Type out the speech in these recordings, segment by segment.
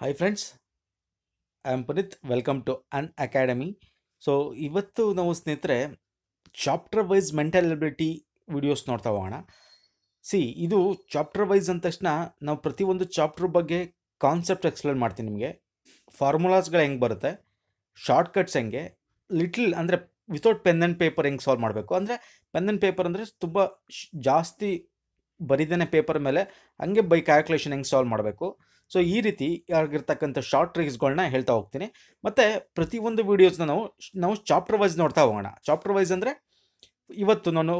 hi friends I am Puneeth welcome to Unacademy so ಇವತ್ತು ನಾವು ಸ್ನೇಹಿತರೆ chapter wise mental ability videos ನೋಡ್ತಾ ಹೋಗೋಣ ಸಿ ಇದು ಚಾಪ್ಟರ್ ವೈಸ್ ಅಂದ ತಕ್ಷಣ ನಾವು ಪ್ರತಿಯೊಂದು ಚಾಪ್ಟರ್ ಬಗ್ಗೆ ಕಾನ್ಸೆಪ್ಟ್ ಎಕ್ಸ್ಪ್ಲೇನ್ ಮಾಡ್ತೀನಿ ನಿಮಗೆ ಫಾರ್ಮುಲಾಸ್ಗಳು ಹೆಂಗೆ ಬರುತ್ತೆ ಶಾರ್ಟ್ ಕಟ್ಸ್ ಹೆಂಗೆ ಲಿಟ್ಲ್ ಅಂದರೆ ವಿತೌಟ್ ಪೆನ್ ಆ್ಯಂಡ್ ಪೇಪರ್ ಹೆಂಗೆ ಸಾಲ್ವ್ ಮಾಡಬೇಕು ಅಂದರೆ ಪೆನ್ ಆ್ಯಂಡ್ ಪೇಪರ್ ಅಂದರೆ ತುಂಬ ಜಾಸ್ತಿ ಬರೀದೇನೆ ಪೇಪರ್ ಮೇಲೆ ಹಂಗೆ ಬೈ ಕ್ಯಾಲ್ಕುಲೇಷನ್ ಹೆಂಗೆ ಸಾಲ್ವ್ ಮಾಡಬೇಕು ಸೊ ಈ ರೀತಿ ಆಗಿರ್ತಕ್ಕಂಥ ಶಾರ್ಟ್ ಟ್ರಿಕ್ಸ್ಗಳನ್ನ ಹೇಳ್ತಾ ಹೋಗ್ತೀನಿ ಮತ್ತು ಪ್ರತಿಯೊಂದು ವೀಡಿಯೋಸ್ನ ನಾವು ನಾವು ಚಾಪ್ಟರ್ ವೈಸ್ ನೋಡ್ತಾ ಹೋಗೋಣ ಚಾಪ್ಟರ್ ವೈಸ್ ಅಂದರೆ ಇವತ್ತು ನಾನು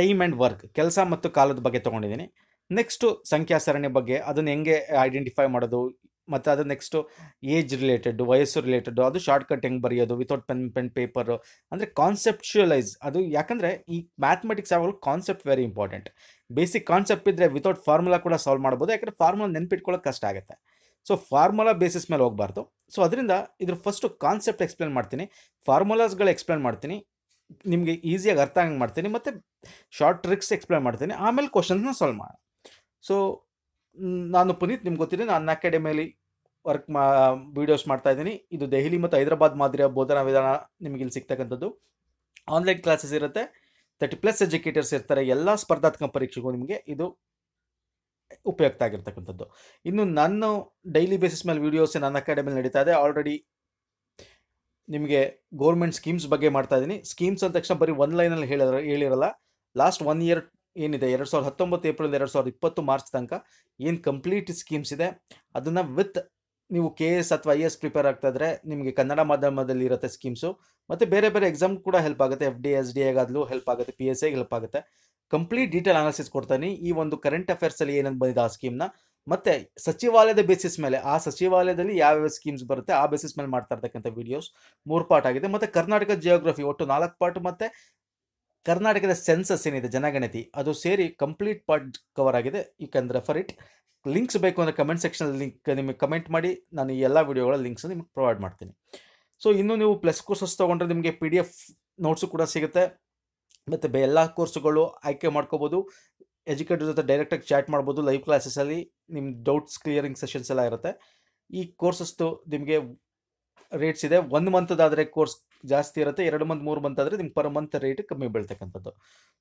ಟೈಮ್ ಆ್ಯಂಡ್ ವರ್ಕ್ ಕೆಲಸ ಮತ್ತು ಕಾಲದ ಬಗ್ಗೆ ತೊಗೊಂಡಿದ್ದೀನಿ ನೆಕ್ಸ್ಟು ಸಂಖ್ಯಾ ಸರಣಿ ಬಗ್ಗೆ ಅದನ್ನು ಹೆಂಗೆ ಐಡೆಂಟಿಫೈ ಮಾಡೋದು ಮತ್ತು ಅದು ನೆಕ್ಸ್ಟು ಏಜ್ ರಿಲೇಟೆಡ್ ವಯಸ್ಸು ರಿಲೇಟೆಡ್ ಅದು ಶಾರ್ಟ್ಕಟ್ ಹೆಂಗೆ ಬರೆಯೋದು ವಿತೌಟ್ ಪೆನ್ ಪೆನ್ ಪೇಪರು ಅಂದರೆ ಕಾನ್ಸೆಪ್ಚುಯಲೈಸ್ ಅದು ಯಾಕಂದರೆ ಈ ಮ್ಯಾಥಮೆಟಿಕ್ಸ್ ಯಾವಾಗಲೂ concept very important basic concept ಇದ್ದರೆ ವಿತೌಟ್ ಫಾರ್ಮುಲಾ ಕೂಡ ಸಾಲ್ವ್ ಮಾಡ್ಬೋದು ಯಾಕಂದರೆ ಫಾರ್ಮುಲಾ ನೆನ್ಪಿಟ್ಕೊಳ್ಳೋಕೆ ಕಷ್ಟ ಆಗುತ್ತೆ ಸೊ ಫಾರ್ಮುಲಾ ಬೇಸಿಸ್ ಮೇಲೆ ಹೋಗಬಾರ್ದು ಸೊ ಅದರಿಂದ ಇದ್ರ ಫಸ್ಟು ಕಾನ್ಸೆಪ್ಟ್ ಎಕ್ಸ್ಪ್ಲೇನ್ ಮಾಡ್ತೀನಿ ಫಾರ್ಮುಲಾಸ್ಗಳು ಎಕ್ಸ್ಪ್ಲೇನ್ ಮಾಡ್ತೀನಿ ನಿಮಗೆ ಈಸಿಯಾಗಿ ಅರ್ಥ ಆಗಂಗೆ ಮಾಡ್ತೀನಿ ಮತ್ತು ಶಾರ್ಟ್ ಟ್ರಿಕ್ಸ್ ಎಕ್ಸ್ಪ್ಲೇನ್ ಮಾಡ್ತೀನಿ ಆಮೇಲೆ ಕ್ವಶನ್ಸ್ನ ಸಾಲ್ವ್ ಮಾಡಿ ಸೊ ನಾನು ಪುನೀತ್ ನಿಮ್ಗೆ ಗೊತ್ತಿದೆ ನಾನು ಅಕಾಡೆಮಿಯಲ್ಲಿ ವರ್ಕ್ ಮಾ ವೀಡಿಯೋಸ್ ಮಾಡ್ತಾ ಇದು ದೆಹಲಿ ಮತ್ತು ಹೈದರಾಬಾದ್ ಮಾದರಿಯ ಬೋಧನಾ ವಿಧಾನ ನಿಮಗೆ ಇಲ್ಲಿ ಸಿಗ್ತಕ್ಕಂಥದ್ದು ಆನ್ಲೈನ್ ಕ್ಲಾಸಸ್ ಇರುತ್ತೆ ತರ್ಟಿ ಪ್ಲಸ್ ಎಜುಕೇಟರ್ಸ್ ಇರ್ತಾರೆ ಎಲ್ಲ ಸ್ಪರ್ಧಾತ್ಮಕ ಪರೀಕ್ಷೆಗೂ ನಿಮಗೆ ಇದು ಉಪಯುಕ್ತ ಆಗಿರ್ತಕ್ಕಂಥದ್ದು ಇನ್ನು ನಾನು ಡೈಲಿ ಬೇಸಿಸ್ ಮೇಲೆ ವೀಡಿಯೋಸ್ ನನ್ನ ಅಕಾಡೆಮಿಲಿ ನಡೀತಾ ಇದೆ ಆಲ್ರೆಡಿ ನಿಮಗೆ ಗೌರ್ಮೆಂಟ್ ಸ್ಕೀಮ್ಸ್ ಬಗ್ಗೆ ಮಾಡ್ತಾ ಇದ್ದೀನಿ ಸ್ಕೀಮ್ಸ್ ಅಂದ ತಕ್ಷಣ ಬರೀ ಒಂದು ಲೈನಲ್ಲಿ ಹೇಳಿರ ಹೇಳಿರಲ್ಲ ಲಾಸ್ಟ್ ಒನ್ ಇಯರ್ ಏನಿದೆ ಎರಡು ಸಾವಿರದ ಹತ್ತೊಂಬತ್ತು ಏಪ್ರಿಲ್ ಎರಡು ಸಾವಿರದ ಇಪ್ಪತ್ತು ಮಾರ್ಚ್ ತನಕ ಏನು ಕಂಪ್ಲೀಟ್ ಸ್ಕೀಮ್ಸ್ ಇದೆ ಅದನ್ನು ವಿತ್ ನೀವು ಕೆ ಎಸ್ ಅಥವಾ ಐ ಎಸ್ ಪ್ರಿಪೇರ್ ಆಗ್ತಾ ನಿಮಗೆ ಕನ್ನಡ ಮಾಧ್ಯಮದಲ್ಲಿ ಇರುತ್ತೆ ಸ್ಕೀಮ್ಸು ಮತ್ತು ಬೇರೆ ಬೇರೆ ಎಕ್ಸಾಮ್ ಕೂಡ ಹೆಲ್ಪ್ ಆಗುತ್ತೆ ಎಫ್ ಡಿ ಎಸ್ ಡಿ ಎಗಾದ್ಲೂ ಹೆಲ್ಪ್ ಆಗುತ್ತೆ ಪಿ ಎಸ್ ಎಗೆ ಹೆಲ್ಪ್ ಆಗುತ್ತೆ ಕಂಪ್ಲೀಟ್ ಡೀಟೇಲ್ ಅನಾಲಿಸಿಸ್ ಕೊಡ್ತಾನೆ ಈ ಒಂದು ಕರೆಂಟ್ ಅಫೇರ್ಸಲ್ಲಿ ಏನಂತ ಬಂದಿದೆ ಆ ಸ್ಕೀಮ್ನ ಮತ್ತು ಸಚಿವಾಲಯದ ಬೇಸಿಸ್ ಮೇಲೆ ಆ ಸಚಿವಾಲಯದಲ್ಲಿ ಯಾವ್ಯಾವ ಸ್ಕೀಮ್ಸ್ ಬರುತ್ತೆ ಆ ಬೇಸಿಸ್ ಮೇಲೆ ಮಾಡ್ತಾ ಇರ್ತಕ್ಕಂಥ ವಿಡಿಯೋಸ್ ಮೂರು ಪಾರ್ಟ್ ಆಗಿದೆ ಮತ್ತು ಕರ್ನಾಟಕ ಜಿಯೋಗ್ರಫಿ ಒಟ್ಟು ನಾಲ್ಕು ಪಾರ್ಟ್ ಮತ್ತು ಕರ್ನಾಟಕದ ಸೆನ್ಸಸ್ ಏನಿದೆ ಜನಗಣತಿ ಅದು ಸೇರಿ ಕಂಪ್ಲೀಟ್ ಪಾರ್ಟ್ ಕವರ್ ಆಗಿದೆ you can refer it links ಬೇಕು ಅಂದರೆ ಕಮೆಂಟ್ ಸೆಕ್ಷನ್ ಲಿಂಕ್ ನಿಮಗೆ ಕಮೆಂಟ್ ಮಾಡಿ ನಾನು ಈ ಎಲ್ಲ ವೀಡಿಯೋಗಳ ಲಿಂಕ್ಸ್ ನಿಮಗೆ ಪ್ರೊವೈಡ್ ಮಾಡ್ತೀನಿ ಸೊ ಇನ್ನೂ ನೀವು ಪ್ಲಸ್ ಕೋರ್ಸಸ್ ತೊಗೊಂಡ್ರೆ ನಿಮಗೆ ಪಿ ಡಿ ಎಫ್ ನೋಟ್ಸು ಕೂಡ ಸಿಗುತ್ತೆ ಮತ್ತು ಬೆ ಎಲ್ಲ ಕೋರ್ಸುಗಳು ಆಯ್ಕೆ ಮಾಡ್ಕೋಬೋದು ಎಜುಕೇಟರ್ ಜೊತೆ ಡೈರೆಕ್ಟಾಗಿ ಚಾಟ್ ಮಾಡ್ಬೋದು ಲೈವ್ ಕ್ಲಾಸಸಲ್ಲಿ ನಿಮ್ಮ ಡೌಟ್ಸ್ ಕ್ಲಿಯರಿಂಗ್ ಸೆಷನ್ಸ್ ಎಲ್ಲ ಇರುತ್ತೆ ಈ ಕೋರ್ಸಸ್ದು ನಿಮಗೆ ರೇಟ್ಸ್ ಇದೆ ಒಂದು ಮಂತದಾದರೆ ಕೋರ್ಸ್ ಜಾಸ್ತಿ ಇರುತ್ತೆ ಎರಡು ಮಂತ್ ಮೂರು ಮಂತ್ ಆದರೆ ನಿಮ್ಗೆ ಪರ್ ಮಂತ್ ರೇಟ್ ಕಮ್ಮಿ ಬೀಳ್ತಕ್ಕಂಥದ್ದು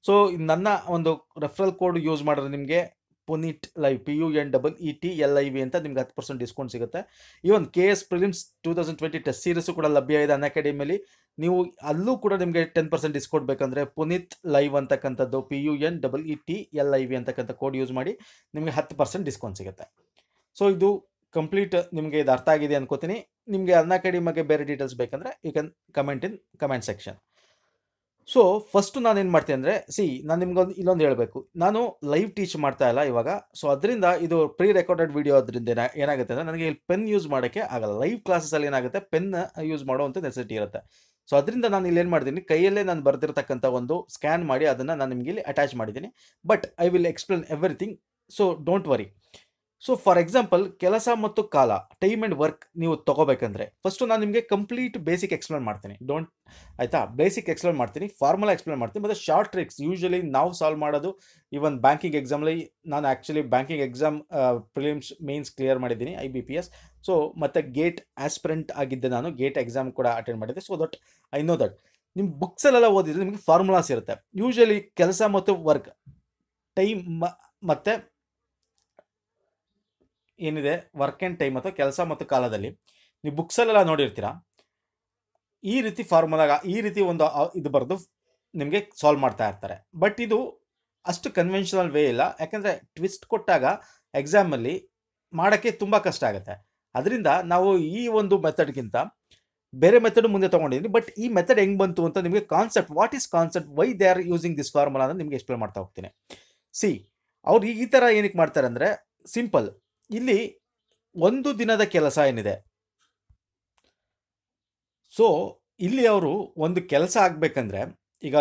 ಸೊ ನನ್ನ ಒಂದು ರೆಫರಲ್ ಕೋಡ್ ಯೂಸ್ ಮಾಡಿದ್ರೆ ನಿಮಗೆ Puneet live P U N double E T L I V ಅಂತ ನಿಮ್ಗೆ ಹತ್ತು ಪರ್ಸೆಂಟ್ ಡಿಸ್ಕೌಂಟ್ ಸಿಗುತ್ತೆ even K S prelims two thousand twenty test series ಕೂಡ ಲಭ್ಯ ಇದೆ ಅನ್ ನೀವು ಅಲ್ಲೂ ಕೂಡ ನಿಮಗೆ ಟೆನ್ ಪರ್ಸೆಂಟ್ ಡಿಸ್ಕೌಂಟ್ ಬೇಕಂದರೆ ಪುನೀತ್ ಲೈವ್ ಅಂತಕ್ಕಂಥದ್ದು P U N double E T L I V ಅಂತಕ್ಕಂಥ ಕೋಡ್ ಯೂಸ್ ಮಾಡಿ ನಿಮಗೆ ಹತ್ತು ಪರ್ಸೆಂಟ್ ಡಿಸ್ಕೌಂಟ್ ಸಿಗುತ್ತೆ ಸೊ ಇದು ಕಂಪ್ಲೀಟ್ ನಿಮಗೆ ಇದು ಅರ್ಥ ಆಗಿದೆ ಅನ್ಕೋತೀನಿ ನಿಮಗೆ ಅನ್ ಅಕಾಡೆಮಿ ಬಗ್ಗೆ ಬೇರೆ ಡೀಟೇಲ್ಸ್ ಬೇಕಂದರೆ you can comment in comment section so first ನಾನೇನು ಮಾಡ್ತೀನಿ ಅಂದರೆ ಸಿ ನಾನು ನಿಮ್ಗೊಂದು ಇಲ್ಲೊಂದು ಹೇಳಬೇಕು ನಾನು ಲೈವ್ ಟೀಚ್ ಮಾಡ್ತಾ ಇಲ್ಲ ಇವಾಗ ಸೊ ಅದರಿಂದ ಇದು ಪ್ರೀ ರೆಕಾರ್ಡೆಡ್ ವೀಡಿಯೋ ಅದರಿಂದ ಏನಾಗುತ್ತೆ ಅಂದರೆ ನನಗೆ ಇಲ್ಲಿ ಪೆನ್ ಯೂಸ್ ಮಾಡೋಕ್ಕೆ ಆಗಲ್ಲ ಲೈವ್ ಕ್ಲಾಸಸಲ್ಲಿ ಏನಾಗುತ್ತೆ ಪೆನ್ ಯೂಸ್ ಮಾಡುವಂಥ ನೆಸೆಸಿಟಿ ಇರುತ್ತೆ ಸೊ ಅದರಿಂದ ನಾನು ಇಲ್ಲಿ ಏನು ಮಾಡ್ತೀನಿ ಕೈಯಲ್ಲೇ ನಾನು ಬರೆದಿರ್ತಕ್ಕಂಥ ಒಂದು ಸ್ಕ್ಯಾನ್ ಮಾಡಿ ಅದನ್ನು ನಾನು ನಿಮಗೆ ಇಲ್ಲಿ ಅಟ್ಯಾಚ್ ಮಾಡಿದ್ದೀನಿ but I will explain everything so don't worry so for example ಕೆಲಸ ಮತ್ತು ಕಾಲ ಟೈಮ್ ಆ್ಯಂಡ್ ವರ್ಕ್ ನೀವು ತಗೋಬೇಕಂದ್ರೆ ಫಸ್ಟು ನಾನು ನಿಮಗೆ ಕಂಪ್ಲೀಟ್ ಬೇಸಿಕ್ ಎಕ್ಸ್ಪ್ಲೇನ್ ಮಾಡ್ತೀನಿ ಡೋಂಟ್ ಆಯ್ತಾ ಬೇಸಿಕ್ ಎಕ್ಸ್ಪ್ಲೇನ್ ಮಾಡ್ತೀನಿ ಫಾರ್ಮುಲಾ ಎಕ್ಸ್ಪ್ಲೇನ್ ಮಾಡ್ತೀನಿ ಮತ್ತು ಶಾರ್ಟ್ ಟ್ರಿಕ್ಸ್ ಯೂಶಲಿ ನಾವು ಸಾಲ್ವ್ ಮಾಡೋದು ಇವನ್ ಬ್ಯಾಂಕಿಂಗ್ ಎಕ್ಸಾಮ್ಲಿ ನಾನು actually banking exam prelims means clear ಮಾಡಿದ್ದೀನಿ I B P S so ಮತ್ತು ಗೇಟ್ ಆಸ್ಪಿರೆಂಟ್ ಆಗಿದ್ದೆ ನಾನು ಗೇಟ್ ಎಕ್ಸಾಮ್ ಕೂಡ ಅಟೆಂಡ್ ಮಾಡಿದ್ದೆ so that I know that ನಿಮ್ಮ ಬುಕ್ಸಲ್ಲೆಲ್ಲ ಓದಿದ್ರೆ ನಿಮಗೆ ಫಾರ್ಮುಲಾಸ್ ಇರುತ್ತೆ ಯೂಶಲಿ ಕೆಲಸ ಮತ್ತು ವರ್ಕ್ ಟೈಮ್ ಮತ್ತು ಏನಿದೆ ವರ್ಕ್ ಆ್ಯಂಡ್ ಟೈಮ್ ಅಥವಾ ಕೆಲಸ ಮತ್ತು ಕಾಲದಲ್ಲಿ ನೀವು ಬುಕ್ಸಲ್ಲೆಲ್ಲ ನೋಡಿರ್ತೀರ ಈ ರೀತಿ ಫಾರ್ಮುಲಾಗ ಈ ರೀತಿ ಒಂದು ಇದು ಬರೆದು ನಿಮಗೆ ಸಾಲ್ವ್ ಮಾಡ್ತಾ ಇರ್ತಾರೆ ಬಟ್ ಇದು ಅಷ್ಟು ಕನ್ವೆನ್ಷನಲ್ ವೇ ಇಲ್ಲ ಯಾಕೆಂದರೆ ಟ್ವಿಸ್ಟ್ ಕೊಟ್ಟಾಗ ಎಕ್ಸಾಮಲ್ಲಿ ಮಾಡೋಕ್ಕೆ ತುಂಬ ಕಷ್ಟ ಆಗುತ್ತೆ ಅದರಿಂದ ನಾವು ಈ ಒಂದು ಮೆಥಡ್ಗಿಂತ ಬೇರೆ ಮೆಥಡ್ ಮುಂದೆ ತೊಗೊಂಡಿದ್ದೀನಿ ಬಟ್ ಈ ಮೆಥಡ್ ಹೆಂಗೆ ಬಂತು ಅಂತ ನಿಮಗೆ concept what is concept why they are using this formula ಅಂತ ನಿಮಗೆ ಎಕ್ಸ್ಪ್ಲೇನ್ ಮಾಡ್ತಾ ಹೋಗ್ತೀನಿ ಸಿ ಅವ್ರು ಈ ಥರ ಏನಕ್ಕೆ ಮಾಡ್ತಾರೆ ಅಂದರೆ ಸಿಂಪಲ್ ಇಲ್ಲಿ ಒಂದು ದಿನದ ಕೆಲಸ ಏನಿದೆ ಸೊ ಇಲ್ಲಿ ಅವರು ಒಂದು ಕೆಲಸ ಆಗಬೇಕಂದ್ರೆ ಈಗ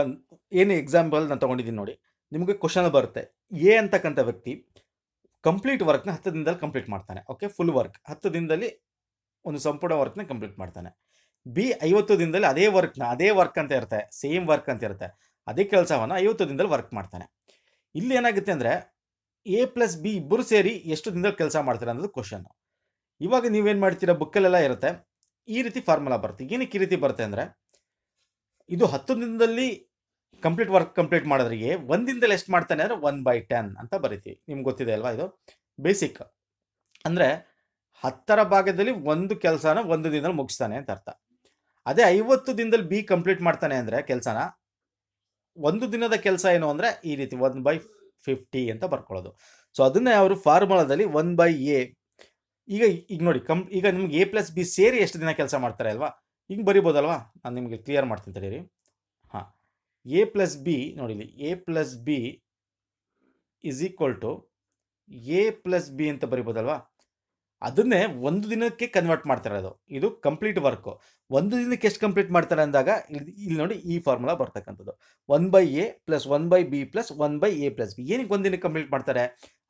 ಏನು ಎಕ್ಸಾಂಪಲ್ ನಾನು ತೊಗೊಂಡಿದ್ದೀನಿ ನೋಡಿ ನಿಮಗೆ ಕ್ವಶನ್ ಬರುತ್ತೆ ಎ ಅಂತಕ್ಕಂಥ ವ್ಯಕ್ತಿ ಕಂಪ್ಲೀಟ್ ವರ್ಕ್ನ ಹತ್ತು ದಿನದಲ್ಲಿ ಕಂಪ್ಲೀಟ್ ಮಾಡ್ತಾನೆ ಓಕೆ ಫುಲ್ ವರ್ಕ್ ಹತ್ತು ದಿನದಲ್ಲಿ ಒಂದು ಸಂಪೂರ್ಣ ವರ್ಕ್ನ ಕಂಪ್ಲೀಟ್ ಮಾಡ್ತಾನೆ ಬಿ ಐವತ್ತು ದಿನದಲ್ಲಿ ಅದೇ ವರ್ಕ್ನ ಅದೇ ವರ್ಕ್ ಅಂತ ಇರುತ್ತೆ ಸೇಮ್ ವರ್ಕ್ ಅಂತ ಇರುತ್ತೆ ಅದೇ ಕೆಲಸವನ್ನು ಐವತ್ತು ದಿನದಲ್ಲಿ ವರ್ಕ್ ಮಾಡ್ತಾನೆ ಇಲ್ಲಿ ಏನಾಗುತ್ತೆ ಅಂದರೆ ಎ ಪ್ಲಸ್ ಬಿ ಇಬ್ಬರು ಸೇರಿ ಎಷ್ಟು ದಿನದಲ್ಲಿ ಕೆಲಸ ಮಾಡ್ತಾರೆ ಅನ್ನೋದು ಕ್ವಶನ್ ಇವಾಗ ನೀವೇನು ಮಾಡ್ತೀರಾ ಬುಕ್ಕಲ್ಲೆಲ್ಲ ಇರುತ್ತೆ ಈ ರೀತಿ ಫಾರ್ಮುಲಾ ಬರುತ್ತೆ ಏನಕ್ಕೆ ಈ ರೀತಿ ಬರುತ್ತೆ ಅಂದರೆ ಇದು ಹತ್ತು ದಿನದಲ್ಲಿ ಕಂಪ್ಲೀಟ್ ವರ್ಕ್ ಕಂಪ್ಲೀಟ್ ಮಾಡೋದ್ರಿಗೆ ಒಂದು ದಿನದಲ್ಲಿ ಎಷ್ಟು ಮಾಡ್ತಾನೆ ಅಂದರೆ ಒನ್ ಬೈ ಟೆನ್ ಅಂತ ಬರೀತೀವಿ ನಿಮ್ಗೆ ಗೊತ್ತಿದೆ ಅಲ್ವಾ ಇದು ಬೇಸಿಕ್ ಅಂದರೆ ಹತ್ತರ ಭಾಗದಲ್ಲಿ ಒಂದು ಕೆಲಸನ ಒಂದು ದಿನದಲ್ಲಿ ಮುಗಿಸ್ತಾನೆ ಅಂತ ಅರ್ಥ ಅದೇ ಐವತ್ತು ದಿನದಲ್ಲಿ ಬಿ ಕಂಪ್ಲೀಟ್ ಮಾಡ್ತಾನೆ ಅಂದರೆ ಕೆಲಸನ ಒಂದು ದಿನದ ಕೆಲಸ ಏನು ಅಂದರೆ ಈ ರೀತಿ ಒನ್ ಬೈ ಫಿಫ್ಟಿ ಅಂತ ಬರ್ಕೊಳ್ಳೋದು ಸೊ ಅದನ್ನೇ ಅವರು ಫಾರ್ಮುಲಾದಲ್ಲಿ ಒನ್ ಬೈ ಎ ಈಗ ಈಗ ನೋಡಿ ಕಂ ಈಗ ನಿಮ್ಗೆ ಎ ಪ್ಲಸ್ ಬಿ ಸೇರಿ ಎಷ್ಟು ದಿನ ಕೆಲಸ ಮಾಡ್ತಾರೆ ಅಲ್ವಾ ಹಿಂಗೆ ಬರಿಬೋದಲ್ವಾ ನಾನು ನಿಮಗೆ ಕ್ಲಿಯರ್ ಮಾಡ್ತೀನಿ ತಡೀರಿ ಹಾಂ ಎ ಪ್ಲಸ್ ಬಿ ನೋಡಿಲಿ A plus B is equal to A plus B ಅಂತ ಬರಿಬೋದಲ್ವಾ ಅದನ್ನೇ ಒಂದು ದಿನಕ್ಕೆ ಕನ್ವರ್ಟ್ ಮಾಡ್ತಾರೆ ಅದು ಇದು ಕಂಪ್ಲೀಟ್ ವರ್ಕು ಒಂದು ದಿನಕ್ಕೆ ಎಷ್ಟು ಕಂಪ್ಲೀಟ್ ಮಾಡ್ತಾರೆ ಅಂದಾಗ ಇಲ್ಲಿ ಇಲ್ಲಿ ನೋಡಿ ಈ ಫಾರ್ಮುಲಾ ಬರ್ತಕ್ಕಂಥದ್ದು one by A plus one by B plus one by A plus B ಏನಕ್ಕೆ ಒಂದು ದಿನಕ್ಕೆ ಕಂಪ್ಲೀಟ್ ಮಾಡ್ತಾರೆ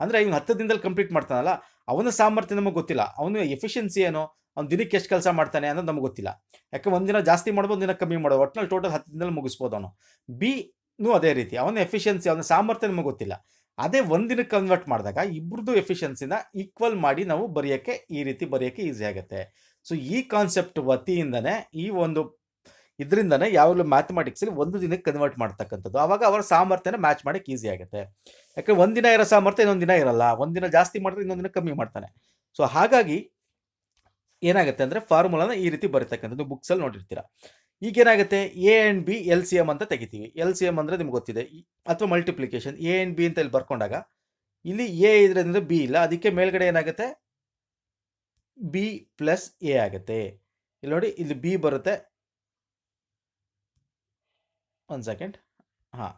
ಅಂದರೆ ಇವ್ನು ಹತ್ತು ದಿನದಲ್ಲಿ ಕಂಪ್ಲೀಟ್ ಮಾಡ್ತಾನಲ್ಲ ಅವನ ಸಾಮರ್ಥ್ಯ ನಮಗೆ ಗೊತ್ತಿಲ್ಲ ಅವನು ಎಫಿಷಿಯನ್ಸಿ ಏನು ಅವ್ನು ದಿನಕ್ಕೆ ಎಷ್ಟು ಕೆಲಸ ಮಾಡ್ತಾನೆ ಅನ್ನೋದು ನಮಗೆ ಗೊತ್ತಿಲ್ಲ ಯಾಕೆ ಒಂದಿನ ಜಾಸ್ತಿ ಮಾಡ್ಬೋದು ದಿನ ಕಮ್ಮಿ ಮಾಡೋದು ಒಟ್ಟಿನಲ್ಲಿ ಟೋಟಲ್ ಹತ್ತು ದಿನದಲ್ಲಿ ಮುಗಿಸ್ಬೋದು ಅವನು ಬಿನೂ ಅದೇ ರೀತಿ ಅವನ ಎಫಿಷಿಯನ್ಸಿ ಅವನ ಸಾಮರ್ಥ್ಯ ನಮಗೆ ಗೊತ್ತಿಲ್ಲ ಅದೇ ಒಂದಿನ ಕನ್ವರ್ಟ್ ಮಾಡಿದಾಗ ಇಬ್ಬರದ್ದು ಎಫಿಷಿಯನ್ಸಿನ ಈಕ್ವಲ್ ಮಾಡಿ ನಾವು ಬರೆಯೋಕ್ಕೆ ಈ ರೀತಿ ಬರೆಯೋಕ್ಕೆ ಈಸಿ ಆಗುತ್ತೆ ಸೊ ಈ ಕಾನ್ಸೆಪ್ಟ್ ವತಿಯಿಂದನೇ ಈ ಒಂದು ಇದರಿಂದನೇ ಯಾವಾಗಲೂ ಮ್ಯಾಥಮೆಟಿಕ್ಸಲ್ಲಿ ಒಂದು ದಿನಕ್ಕೆ ಕನ್ವರ್ಟ್ ಮಾಡ್ತಕ್ಕಂಥದ್ದು ಆವಾಗ ಅವರ ಸಾಮರ್ಥ್ಯನ ಮ್ಯಾಚ್ ಮಾಡೋಕ್ಕೆ ಈಸಿ ಆಗುತ್ತೆ ಯಾಕಂದರೆ ಒಂದಿನ ಇರೋ ಸಾಮರ್ಥ್ಯ ಇನ್ನೊಂದು ದಿನ ಇರಲ್ಲ ಒಂದಿನ ಜಾಸ್ತಿ ಮಾಡಿದ್ರೆ ಇನ್ನೊಂದಿನ ಕಮ್ಮಿ ಮಾಡ್ತಾನೆ ಸೊ ಹಾಗಾಗಿ ಏನಾಗುತ್ತೆ ಅಂದರೆ ಫಾರ್ಮುಲಾನ ಈ ರೀತಿ ಬರೀತಕ್ಕಂಥದ್ದು ಬುಕ್ಸಲ್ಲಿ ನೋಡಿರ್ತೀರ ಈಗೇನಾಗುತ್ತೆ A and B L C M ಅಂತ ತೆಗಿತೀವಿ ಎಲ್ ಸಿ ಎಮ್ ಅಂದರೆ ನಿಮ್ಗೆ ಗೊತ್ತಿದೆ ಅಥವಾ ಮಲ್ಟಿಪ್ಲಿಕೇಶನ್ ಎ ಆ್ಯಂಡ್ ಬಿ ಅಂತ ಇಲ್ಲಿ ಬರ್ಕೊಂಡಾಗ ಇಲ್ಲಿ ಎ ಇದರಿಂದ ಬಿ ಇಲ್ಲ ಅದಕ್ಕೆ ಮೇಲ್ಗಡೆ ಏನಾಗುತ್ತೆ ಬಿ ಪ್ಲಸ್ ಎ ಆಗುತ್ತೆ ಇಲ್ಲಿ ನೋಡಿ ಇಲ್ಲಿ ಬಿ ಬರುತ್ತೆ ಒಂದು ಸೆಕೆಂಡ್ ಹಾಂ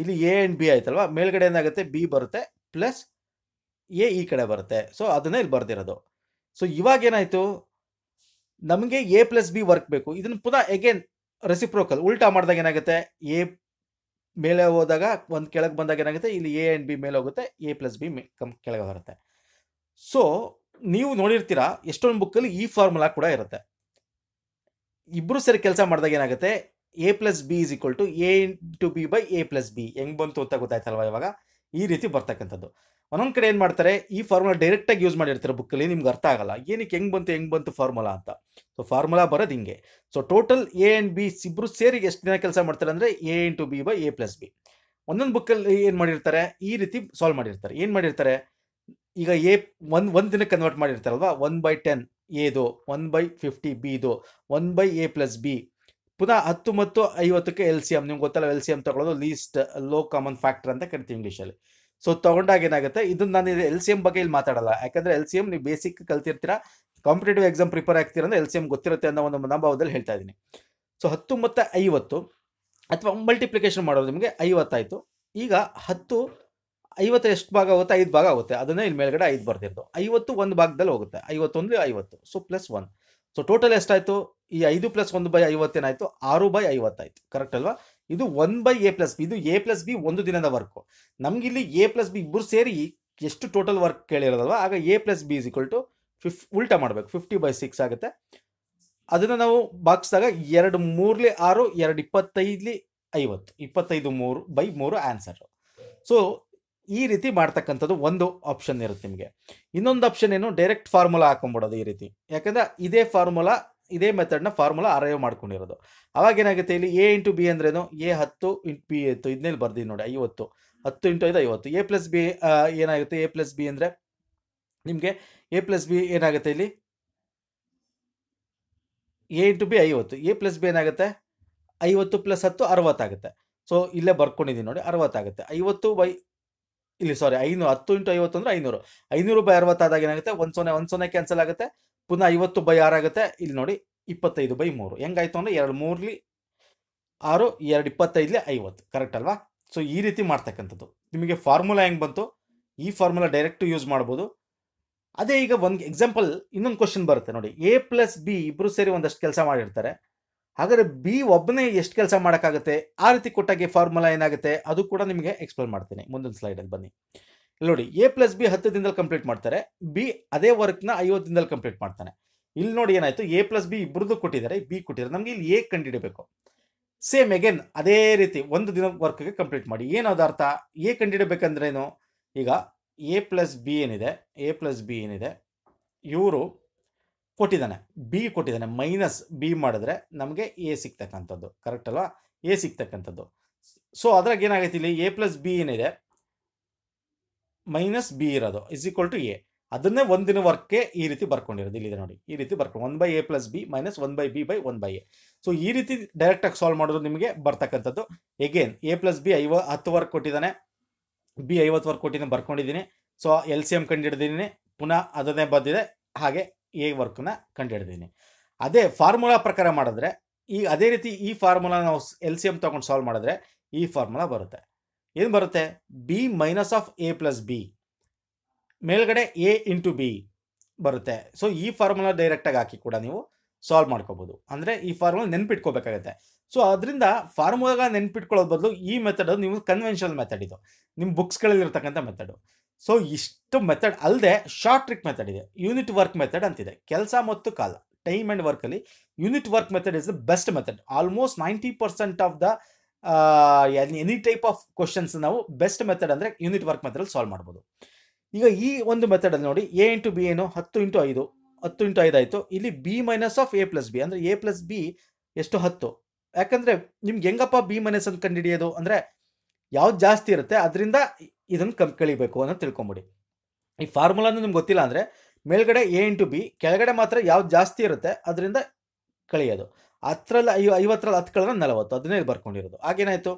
ಇಲ್ಲಿ ಎ ಆ್ಯಂಡ್ ಬಿ ಆಯ್ತಲ್ವಾ ಮೇಲ್ಗಡೆ ಏನಾಗುತ್ತೆ ಬಿ ಬರುತ್ತೆ ಪ್ಲಸ್ ಎ ಈ ಕಡೆ ಬರುತ್ತೆ ಸೊ ಅದನ್ನೇ ಇಲ್ಲಿ ಬರ್ದಿರೋದು ಸೊ ಇವಾಗ ನಮಗೆ ಎ ಪ್ಲಸ್ ಬಿ ವರ್ಕ್ ಬೇಕು ಇದನ್ನು ಪುನಃ ಎಗೇನ್ ರೆಸಿಪ್ರೋಕಲ್ ಉಲ್ಟಾ ಮಾಡಿದಾಗ ಏನಾಗುತ್ತೆ ಎ ಮೇಲೆ ಹೋದಾಗ ಒಂದು ಕೆಳಗೆ ಬಂದಾಗ ಏನಾಗುತ್ತೆ ಇಲ್ಲಿ ಎ ಆ್ಯಂಡ್ ಬಿ ಮೇಲೆ ಹೋಗುತ್ತೆ ಎ ಪ್ಲಸ್ ಬಿ ಕಮ್ ಕೆಳಗೆ ಬರುತ್ತೆ ಸೊ ನೀವು ನೋಡಿರ್ತೀರಾ ಎಷ್ಟೊಂದು ಬುಕ್ಕಲ್ಲಿ ಈ ಫಾರ್ಮುಲಾ ಕೂಡ ಇರುತ್ತೆ ಇಬ್ಬರು ಸರಿ ಕೆಲಸ ಮಾಡಿದಾಗ ಏನಾಗುತ್ತೆ A plus B is equal to A to B by A plus B ಹೆಂಗೆ ಬಂತು ಅಂತ ಗೊತ್ತಾಯ್ತಲ್ವ ಇವಾಗ ಈ ರೀತಿ ಬರ್ತಕ್ಕಂಥದ್ದು ಒಂದೊಂದು ಕಡೆ ಏನು ಮಾಡ್ತಾರೆ ಈ ಫಾರ್ಮುಲಾ ಡೈರೆಕ್ಟಾಗಿ ಯೂಸ್ ಮಾಡಿರ್ತಾರೆ ಬುಕ್ಕಲ್ಲಿ ನಿಮ್ಗೆ ಅರ್ಥ ಆಗಲ್ಲ ಏನಕ್ಕೆ ಹೆಂಗೆ ಬಂತು ಹೆಂಗೆ ಬಂತು ಫಾರ್ಮುಲಾ ಅಂತ ಸೊ ಫಾರ್ಮುಲಾ ಬರೋದು ಹಿಂಗೆ so total A and B ಇಬ್ಬರು ಸೇರಿ ಎಷ್ಟು ದಿನ ಕೆಲಸ ಮಾಡ್ತಾರೆ ಅಂದರೆ A into B by A plus B ಒಂದೊಂದು ಬುಕ್ಕಲ್ಲಿ ಏನು ಮಾಡಿರ್ತಾರೆ ಈ ರೀತಿ ಸಾಲ್ವ್ ಮಾಡಿರ್ತಾರೆ ಏನು ಮಾಡಿರ್ತಾರೆ ಈಗ ಎ ಒಂದು ಒಂದು ದಿನಕ್ಕೆ ಕನ್ವರ್ಟ್ ಮಾಡಿರ್ತಾರಲ್ವಾ ಒನ್ ಬೈ ಟೆನ್ ಎದು ಒನ್ ಬೈ ಫಿಫ್ಟಿ ಬಿದು one by A plus B ಪುನಃ ಹತ್ತು ಮತ್ತು ಐವತ್ತಕ್ಕೆ ಎಲ್ ಸಿ ಎಮ್ ನಿಮ್ಗೆ ಗೊತ್ತಲ್ಲ ಎಲ್ ಸಿ ಎಮ್ ತಗೊಳ್ಳೋದು ಲೀಸ್ಟ್ ಲೋ ಕಾಮನ್ ಫ್ಯಾಕ್ಟರ್ ಅಂತ ಕರಿತೀವಿ ಇಂಗ್ಲೀಷಲ್ಲಿ ಸೊ ತಗೊಂಡಾಗ ಏನಾಗುತ್ತೆ ಇದನ್ನ ನಾನು ಎಲ್ ಸಿ ಎಂ ಬಗ್ಗೆ ಇಲ್ಲಿ ಮಾತಾಡಲ್ಲ ಯಾಕಂದ್ರೆ ಎಲ್ ಸಿ ಎಂ ನೀವು ಬೇಸಿಕ್ ಕಲ್ತಿರ್ತೀರಾ ಕಾಂಪಿಟೇಟಿವ್ ಎಕ್ಸಾಮ್ ಪ್ರಿಪೇರ್ ಆಗ್ತೀರಾ ಅಂದ್ರೆ ಎಲ್ ಸಿ ಎಂ ಗೊತ್ತಿರುತ್ತೆ ಅನ್ನೋ ಒಂದು ಮನೋಭಾವದಲ್ಲಿ ಹೇಳ್ತಾ ಇದ್ದೀನಿ ಸೊ ಹತ್ತು ಮತ್ತು ಐವತ್ತು ಅಥವಾ ಮಲ್ಟಿಪ್ಲಿಕೇಶನ್ ಮಾಡೋದು ನಿಮಗೆ ಐವತ್ತಾಯಿತು ಈಗ ಹತ್ತು ಐವತ್ತು ಎಷ್ಟು ಭಾಗ ಆಗುತ್ತೆ ಐದು ಭಾಗ ಆಗುತ್ತೆ ಅದನ್ನೇ ಇಲ್ಲಿ ಮೇಲ್ಗಡೆ ಐದು ಬರ್ತಿರ್ತು ಐವತ್ತು ಒಂದು ಭಾಗದಲ್ಲಿ ಹೋಗುತ್ತೆ ಐವತ್ತೊಂದು ಐವತ್ತು so plus one so total ಎಷ್ಟಾಯಿತು ಈ ಐದು ಪ್ಲಸ್ ಒಂದು ಬೈ ಐವತ್ತೇನಾಯಿತು ಆರು ಬೈ ಐವತ್ತಾಯಿತು ಕರೆಕ್ಟ್ ಅಲ್ವಾ ಇದು one by A plus B ಇದು ಎ ಪ್ಲಸ್ ಬಿ ಒಂದು ದಿನದ ವರ್ಕು ನಮಗಿಲ್ಲಿ ಎ ಪ್ಲಸ್ ಬಿ ಇಬ್ಬರು ಸೇರಿ ಎಷ್ಟು ಟೋಟಲ್ ವರ್ಕ್ ಕೇಳಿರೋದಲ್ವ ಆಗ A plus B is equal to ಫಿಫ್ ಉಲ್ಟಾ ಮಾಡಬೇಕು ಫಿಫ್ಟಿ ಬೈ ಸಿಕ್ಸ್ ಆಗುತ್ತೆ ಅದನ್ನು ನಾವು ಬಾಕ್ಸ್ದಾಗ ಎರಡು ಮೂರ್ಲಿ ಆರು ಎರಡು ಇಪ್ಪತ್ತೈದ್ಲಿ ಐವತ್ತು ಇಪ್ಪತ್ತೈದು ಮೂರು ಬೈ ಮೂರು ಆನ್ಸರು ಸೊ ಈ ರೀತಿ ಮಾಡ್ತಕ್ಕಂಥದ್ದು ಒಂದು ಆಪ್ಷನ್ ಇರುತ್ತೆ ನಿಮಗೆ ಇನ್ನೊಂದು ಆಪ್ಷನ್ ಏನು ಡೈರೆಕ್ಟ್ ಫಾರ್ಮುಲಾ ಹಾಕೊಂಡ್ಬಿಡೋದು ಈ ರೀತಿ ಯಾಕಂದರೆ ಇದೇ ಫಾರ್ಮುಲಾ ಇದೇ ಮೆಥಡ್ನ ಫಾರ್ಮುಲಾ ಅರೈವ್ ಮಾಡ್ಕೊಂಡಿರೋದು ಅವಾಗ ಏನಾಗುತ್ತೆ ಇಲ್ಲಿ ಎ ಇಂಟು ಬಿ ಅಂದ್ರೇನು ಎ ಹತ್ತು ಇಂಟು ಬಿ ಎತ್ತು ಇದನ್ನೇ ಬರ್ದಿ ನೋಡಿ ಐವತ್ತು ಹತ್ತು ಇಂಟು ಐದು ಐವತ್ತು ಎ ಪ್ಲಸ್ ಬಿ ಏನಾಗುತ್ತೆ ಎ ಪ್ಲಸ್ ಬಿ ಅಂದರೆ ನಿಮಗೆ ಎ ಪ್ಲಸ್ ಬಿ ಏನಾಗುತ್ತೆ ಇಲ್ಲಿ ಎ ಇಂಟು ಬಿ ಐವತ್ತು ಎ ಪ್ಲಸ್ ಬಿ ಏನಾಗುತ್ತೆ ಐವತ್ತು ಪ್ಲಸ್ ಹತ್ತು ಅರವತ್ತಾಗುತ್ತೆ ಸೊ ಇಲ್ಲೇ ಬರ್ಕೊಂಡಿದ್ದೀನಿ ನೋಡಿ ಅರವತ್ತಾಗುತ್ತೆ ಐವತ್ತು ಬೈ ಇಲ್ಲಿ ಸಾರಿ ಐನೂರು ಹತ್ತು ಇಂಟು ಐವತ್ತು ಅಂದ್ರೆ ಐನೂರು ಐನೂರು ಬೈ ಅರವತ್ತಾದಾಗ ಏನಾಗುತ್ತೆ ಒಂದು ಸೊನ್ನೆ ಒಂದು ಸೊನ್ನೆ ಕ್ಯಾನ್ಸಲ್ ಆಗುತ್ತೆ ಪುನಃ ಐವತ್ತು ಬೈ ಆರಾಗುತ್ತೆ ಇಲ್ಲಿ ನೋಡಿ ಇಪ್ಪತ್ತೈದು ಬೈ ಮೂರು ಹೆಂಗಾಯ್ತು ಅಂದರೆ ಎರಡು ಮೂರಲಿ ಆರು ಎರಡು ಇಪ್ಪತ್ತೈದಲಿ ಐವತ್ತು ಕರೆಕ್ಟ್ ಅಲ್ವಾ ಸೊ ಈ ರೀತಿ ಮಾಡ್ತಕ್ಕಂಥದ್ದು ನಿಮಗೆ ಫಾರ್ಮುಲಾ ಹೆಂಗೆ ಬಂತು ಈ ಫಾರ್ಮುಲಾ ಡೈರೆಕ್ಟ್ ಯೂಸ್ ಮಾಡ್ಬೋದು ಅದೇ ಈಗ ಒಂದು ಎಕ್ಸಾಂಪಲ್ ಇನ್ನೊಂದು ಕ್ವಶನ್ ಬರುತ್ತೆ ನೋಡಿ ಎ ಪ್ಲಸ್ ಬಿ ಇಬ್ಬರು ಸೇರಿ ಒಂದಷ್ಟು ಕೆಲಸ ಮಾಡಿರ್ತಾರೆ ಹಾಗಾದರೆ ಬಿ ಒಬ್ಬನೇ ಎಷ್ಟು ಕೆಲಸ ಮಾಡೋಕ್ಕಾಗುತ್ತೆ ಆ ರೀತಿ ಕೊಟ್ಟಾಗೆ ಫಾರ್ಮುಲಾ ಏನಾಗುತ್ತೆ ಅದು ಕೂಡ ನಿಮಗೆ ಎಕ್ಸ್ಪ್ಲೇನ್ ಮಾಡ್ತೀನಿ ಮುಂದಿನ ಸ್ಲೈಡಲ್ಲಿ ಬನ್ನಿ ನೋಡಿ ಎ ಪ್ಲಸ್ ಬಿ ಹತ್ತು ದಿನದಲ್ಲಿ ಕಂಪ್ಲೀಟ್ ಮಾಡ್ತಾರೆ ಬಿ ಅದೇ ವರ್ಕ್ನ ಐವತ್ತು ದಿನದಲ್ಲಿ ಕಂಪ್ಲೀಟ್ ಮಾಡ್ತಾನೆ ಇಲ್ಲಿ ನೋಡಿ ಏನಾಯ್ತು ಎ ಪ್ಲಸ್ ಬಿ ಇಬ್ಬರದ್ದು ಕೊಟ್ಟಿದ್ದಾರೆ ಬಿ ಕೊಟ್ಟಿದ್ದಾರೆ ನಮಗೆ ಇಲ್ಲಿ ಎ ಕಂಡಿಡಬೇಕು ಸೇಮ್ ಅಗೇನ್ ಅದೇ ರೀತಿ ಒಂದು ದಿನ ವರ್ಕ್ಗೆ ಕಂಪ್ಲೀಟ್ ಮಾಡಿ ಏನಾದ ಅರ್ಥ ಎ ಕಂಡಿಡಬೇಕಂದ್ರೆ ಏನು ಈಗ ಎ ಪ್ಲಸ್ ಬಿ ಏನಿದೆ ಎ ಪ್ಲಸ್ ಬಿ ಏನಿದೆ ಇವರು ಕೊಟ್ಟಿದ್ದಾನೆ ಬಿ ಕೊಟ್ಟಿದ್ದಾನೆ ಮೈನಸ್ ಬಿ ಮಾಡಿದ್ರೆ ನಮಗೆ ಎ ಸಿಗ್ತಕ್ಕಂಥದ್ದು ಕರೆಕ್ಟ್ ಅಲ್ವಾ ಎ ಸಿಗ್ತಕ್ಕಂಥದ್ದು ಸೊ ಅದ್ರಾಗ ಏನಾಗೈತಿ ಇಲ್ಲಿ ಎ ಪ್ಲಸ್ ಬಿ ಏನಿದೆ ಮೈನಸ್ ಬಿ ಇರೋದು ಇಸ್ ಈಕ್ವಲ್ ಟು ಎ ಅದನ್ನೇ ಒಂದಿನ ವರ್ಕ್ಗೆ ಈ ರೀತಿ ಬರ್ಕೊಂಡಿರೋದು ಇಲ್ಲಿದೆ ನೋಡಿ ಈ ರೀತಿ ಬರ್ಕೊಂಡು one by A plus B minus one by B by one by A so ಈ ರೀತಿ ಡೈರೆಕ್ಟಾಗಿ ಸಾಲ್ವ್ ಮಾಡಿದ್ರು ನಿಮಗೆ ಬರ್ತಕ್ಕಂಥದ್ದು ಎಗೇನ್ ಎ ಪ್ಲಸ್ ಬಿ ಐವ ಹತ್ತು ವರ್ಕ್ ಕೊಟ್ಟಿದ್ದಾನೆ ಬಿ ಐವತ್ತು ವರ್ಕ್ ಕೊಟ್ಟಿದ್ದಾನೆ ಬರ್ಕೊಂಡಿದ್ದೀನಿ ಸೊ ಎಲ್ ಸಿ ಎಮ್ ಕಂಡು ಪುನಃ ಅದನ್ನೇ ಬಂದಿದೆ ಹಾಗೆ ಎ ವರ್ಕ್ನ ಕಂಡು ಅದೇ ಫಾರ್ಮುಲಾ ಪ್ರಕಾರ ಮಾಡಿದ್ರೆ ಈ ಅದೇ ರೀತಿ ಈ ಫಾರ್ಮುಲಾ ನಾವು ಎಲ್ ಸಿ ಎಮ್ ತೊಗೊಂಡು ಸಾಲ್ವ್ ಮಾಡಿದ್ರೆ ಈ ಫಾರ್ಮುಲಾ ಬರುತ್ತೆ ಏನು ಬರುತ್ತೆ B minus of A plus B ಮೇಲ್ಗಡೆ ಎ ಇಂಟು ಬಿ ಬರುತ್ತೆ ಸೊ ಈ ಫಾರ್ಮುಲಾ ಡೈರೆಕ್ಟಾಗಿ ಹಾಕಿ ಕೂಡ ನೀವು ಸಾಲ್ವ್ ಮಾಡ್ಕೋಬೋದು ಅಂದರೆ ಈ ಫಾರ್ಮುಲಾ ನೆನ್ಪಿಟ್ಕೋಬೇಕಾಗುತ್ತೆ ಸೊ ಅದರಿಂದ ಫಾರ್ಮುಲಾಗ ನೆನ್ಪಿಟ್ಕೊಳ್ಳೋದ ಬದಲು ಈ ಮೆಥಡ್ ನೀವು ಕನ್ವೆನ್ಷನಲ್ ಮೆಥಡ್ ಇದು ನಿಮ್ಮ ಬುಕ್ಸ್ಗಳಲ್ಲಿರ್ತಕ್ಕಂಥ ಮೆಥಡು ಸೊ ಇಷ್ಟು ಮೆಥಡ್ ಅಲ್ಲದೆ ಶಾರ್ಟ್ ಟ್ರಿಕ್ ಮೆಥಡ್ ಇದೆ ಯೂನಿಟ್ ವರ್ಕ್ ಮೆಥಡ್ ಅಂತಿದೆ ಕೆಲಸ ಮತ್ತು ಕಾಲ ಟೈಮ್ ಆ್ಯಂಡ್ ವರ್ಕಲ್ಲಿ unit work method is the best method almost ninety percent of the any type of questions ನಾವು ಬೆಸ್ಟ್ ಮೆಥಡ್ ಅಂದರೆ ಯೂನಿಟ್ ವರ್ಕ್ ಮೆಥಡಲ್ಲಿ ಸಾಲ್ವ್ ಮಾಡ್ಬೋದು ಈಗ ಈ ಒಂದು ಮೆಥಡಲ್ಲಿ ನೋಡಿ ಎ ಇಂಟು ಬಿ ಏನು ಹತ್ತು ಇಂಟು ಐದು ಹತ್ತು ಇಂಟು ಐದು ಆಯಿತು ಇಲ್ಲಿ B minus of A plus B ಅಂದರೆ ಎ ಪ್ಲಸ್ ಬಿ ಎಷ್ಟು ಹತ್ತು ಯಾಕಂದರೆ ನಿಮ್ಗೆ ಹೆಂಗಪ್ಪ ಬಿ ಮೈನಸ್ ಅಂತ ಕಂಡು ಹಿಡಿಯೋದು ಅಂದರೆ ಯಾವ್ದು ಜಾಸ್ತಿ ಇರುತ್ತೆ ಅದರಿಂದ ಇದನ್ನು ಕಮ್ ಕಳಿಬೇಕು ಅನ್ನೋದು ತಿಳ್ಕೊಂಬಿಡಿ ಈ ಫಾರ್ಮುಲಾನು ನಿಮ್ಗೆ ಗೊತ್ತಿಲ್ಲ ಅಂದರೆ ಮೇಲ್ಗಡೆ ಎ ಇಂಟು ಬಿ ಕೆಳಗಡೆ ಮಾತ್ರ ಯಾವ್ದು ಜಾಸ್ತಿ ಇರುತ್ತೆ ಅದರಿಂದ ಕಳಿಯೋದು ಹತ್ತರಲ್ಲಿ ಐವ ಐವತ್ತರಲ್ಲಿ ಹತ್ತು ಕಳೆದ್ರೆ ನಲವತ್ತು ಹದಿನೈದು ಬರ್ಕೊಂಡಿರೋದು ಆಗೇನಾಯಿತು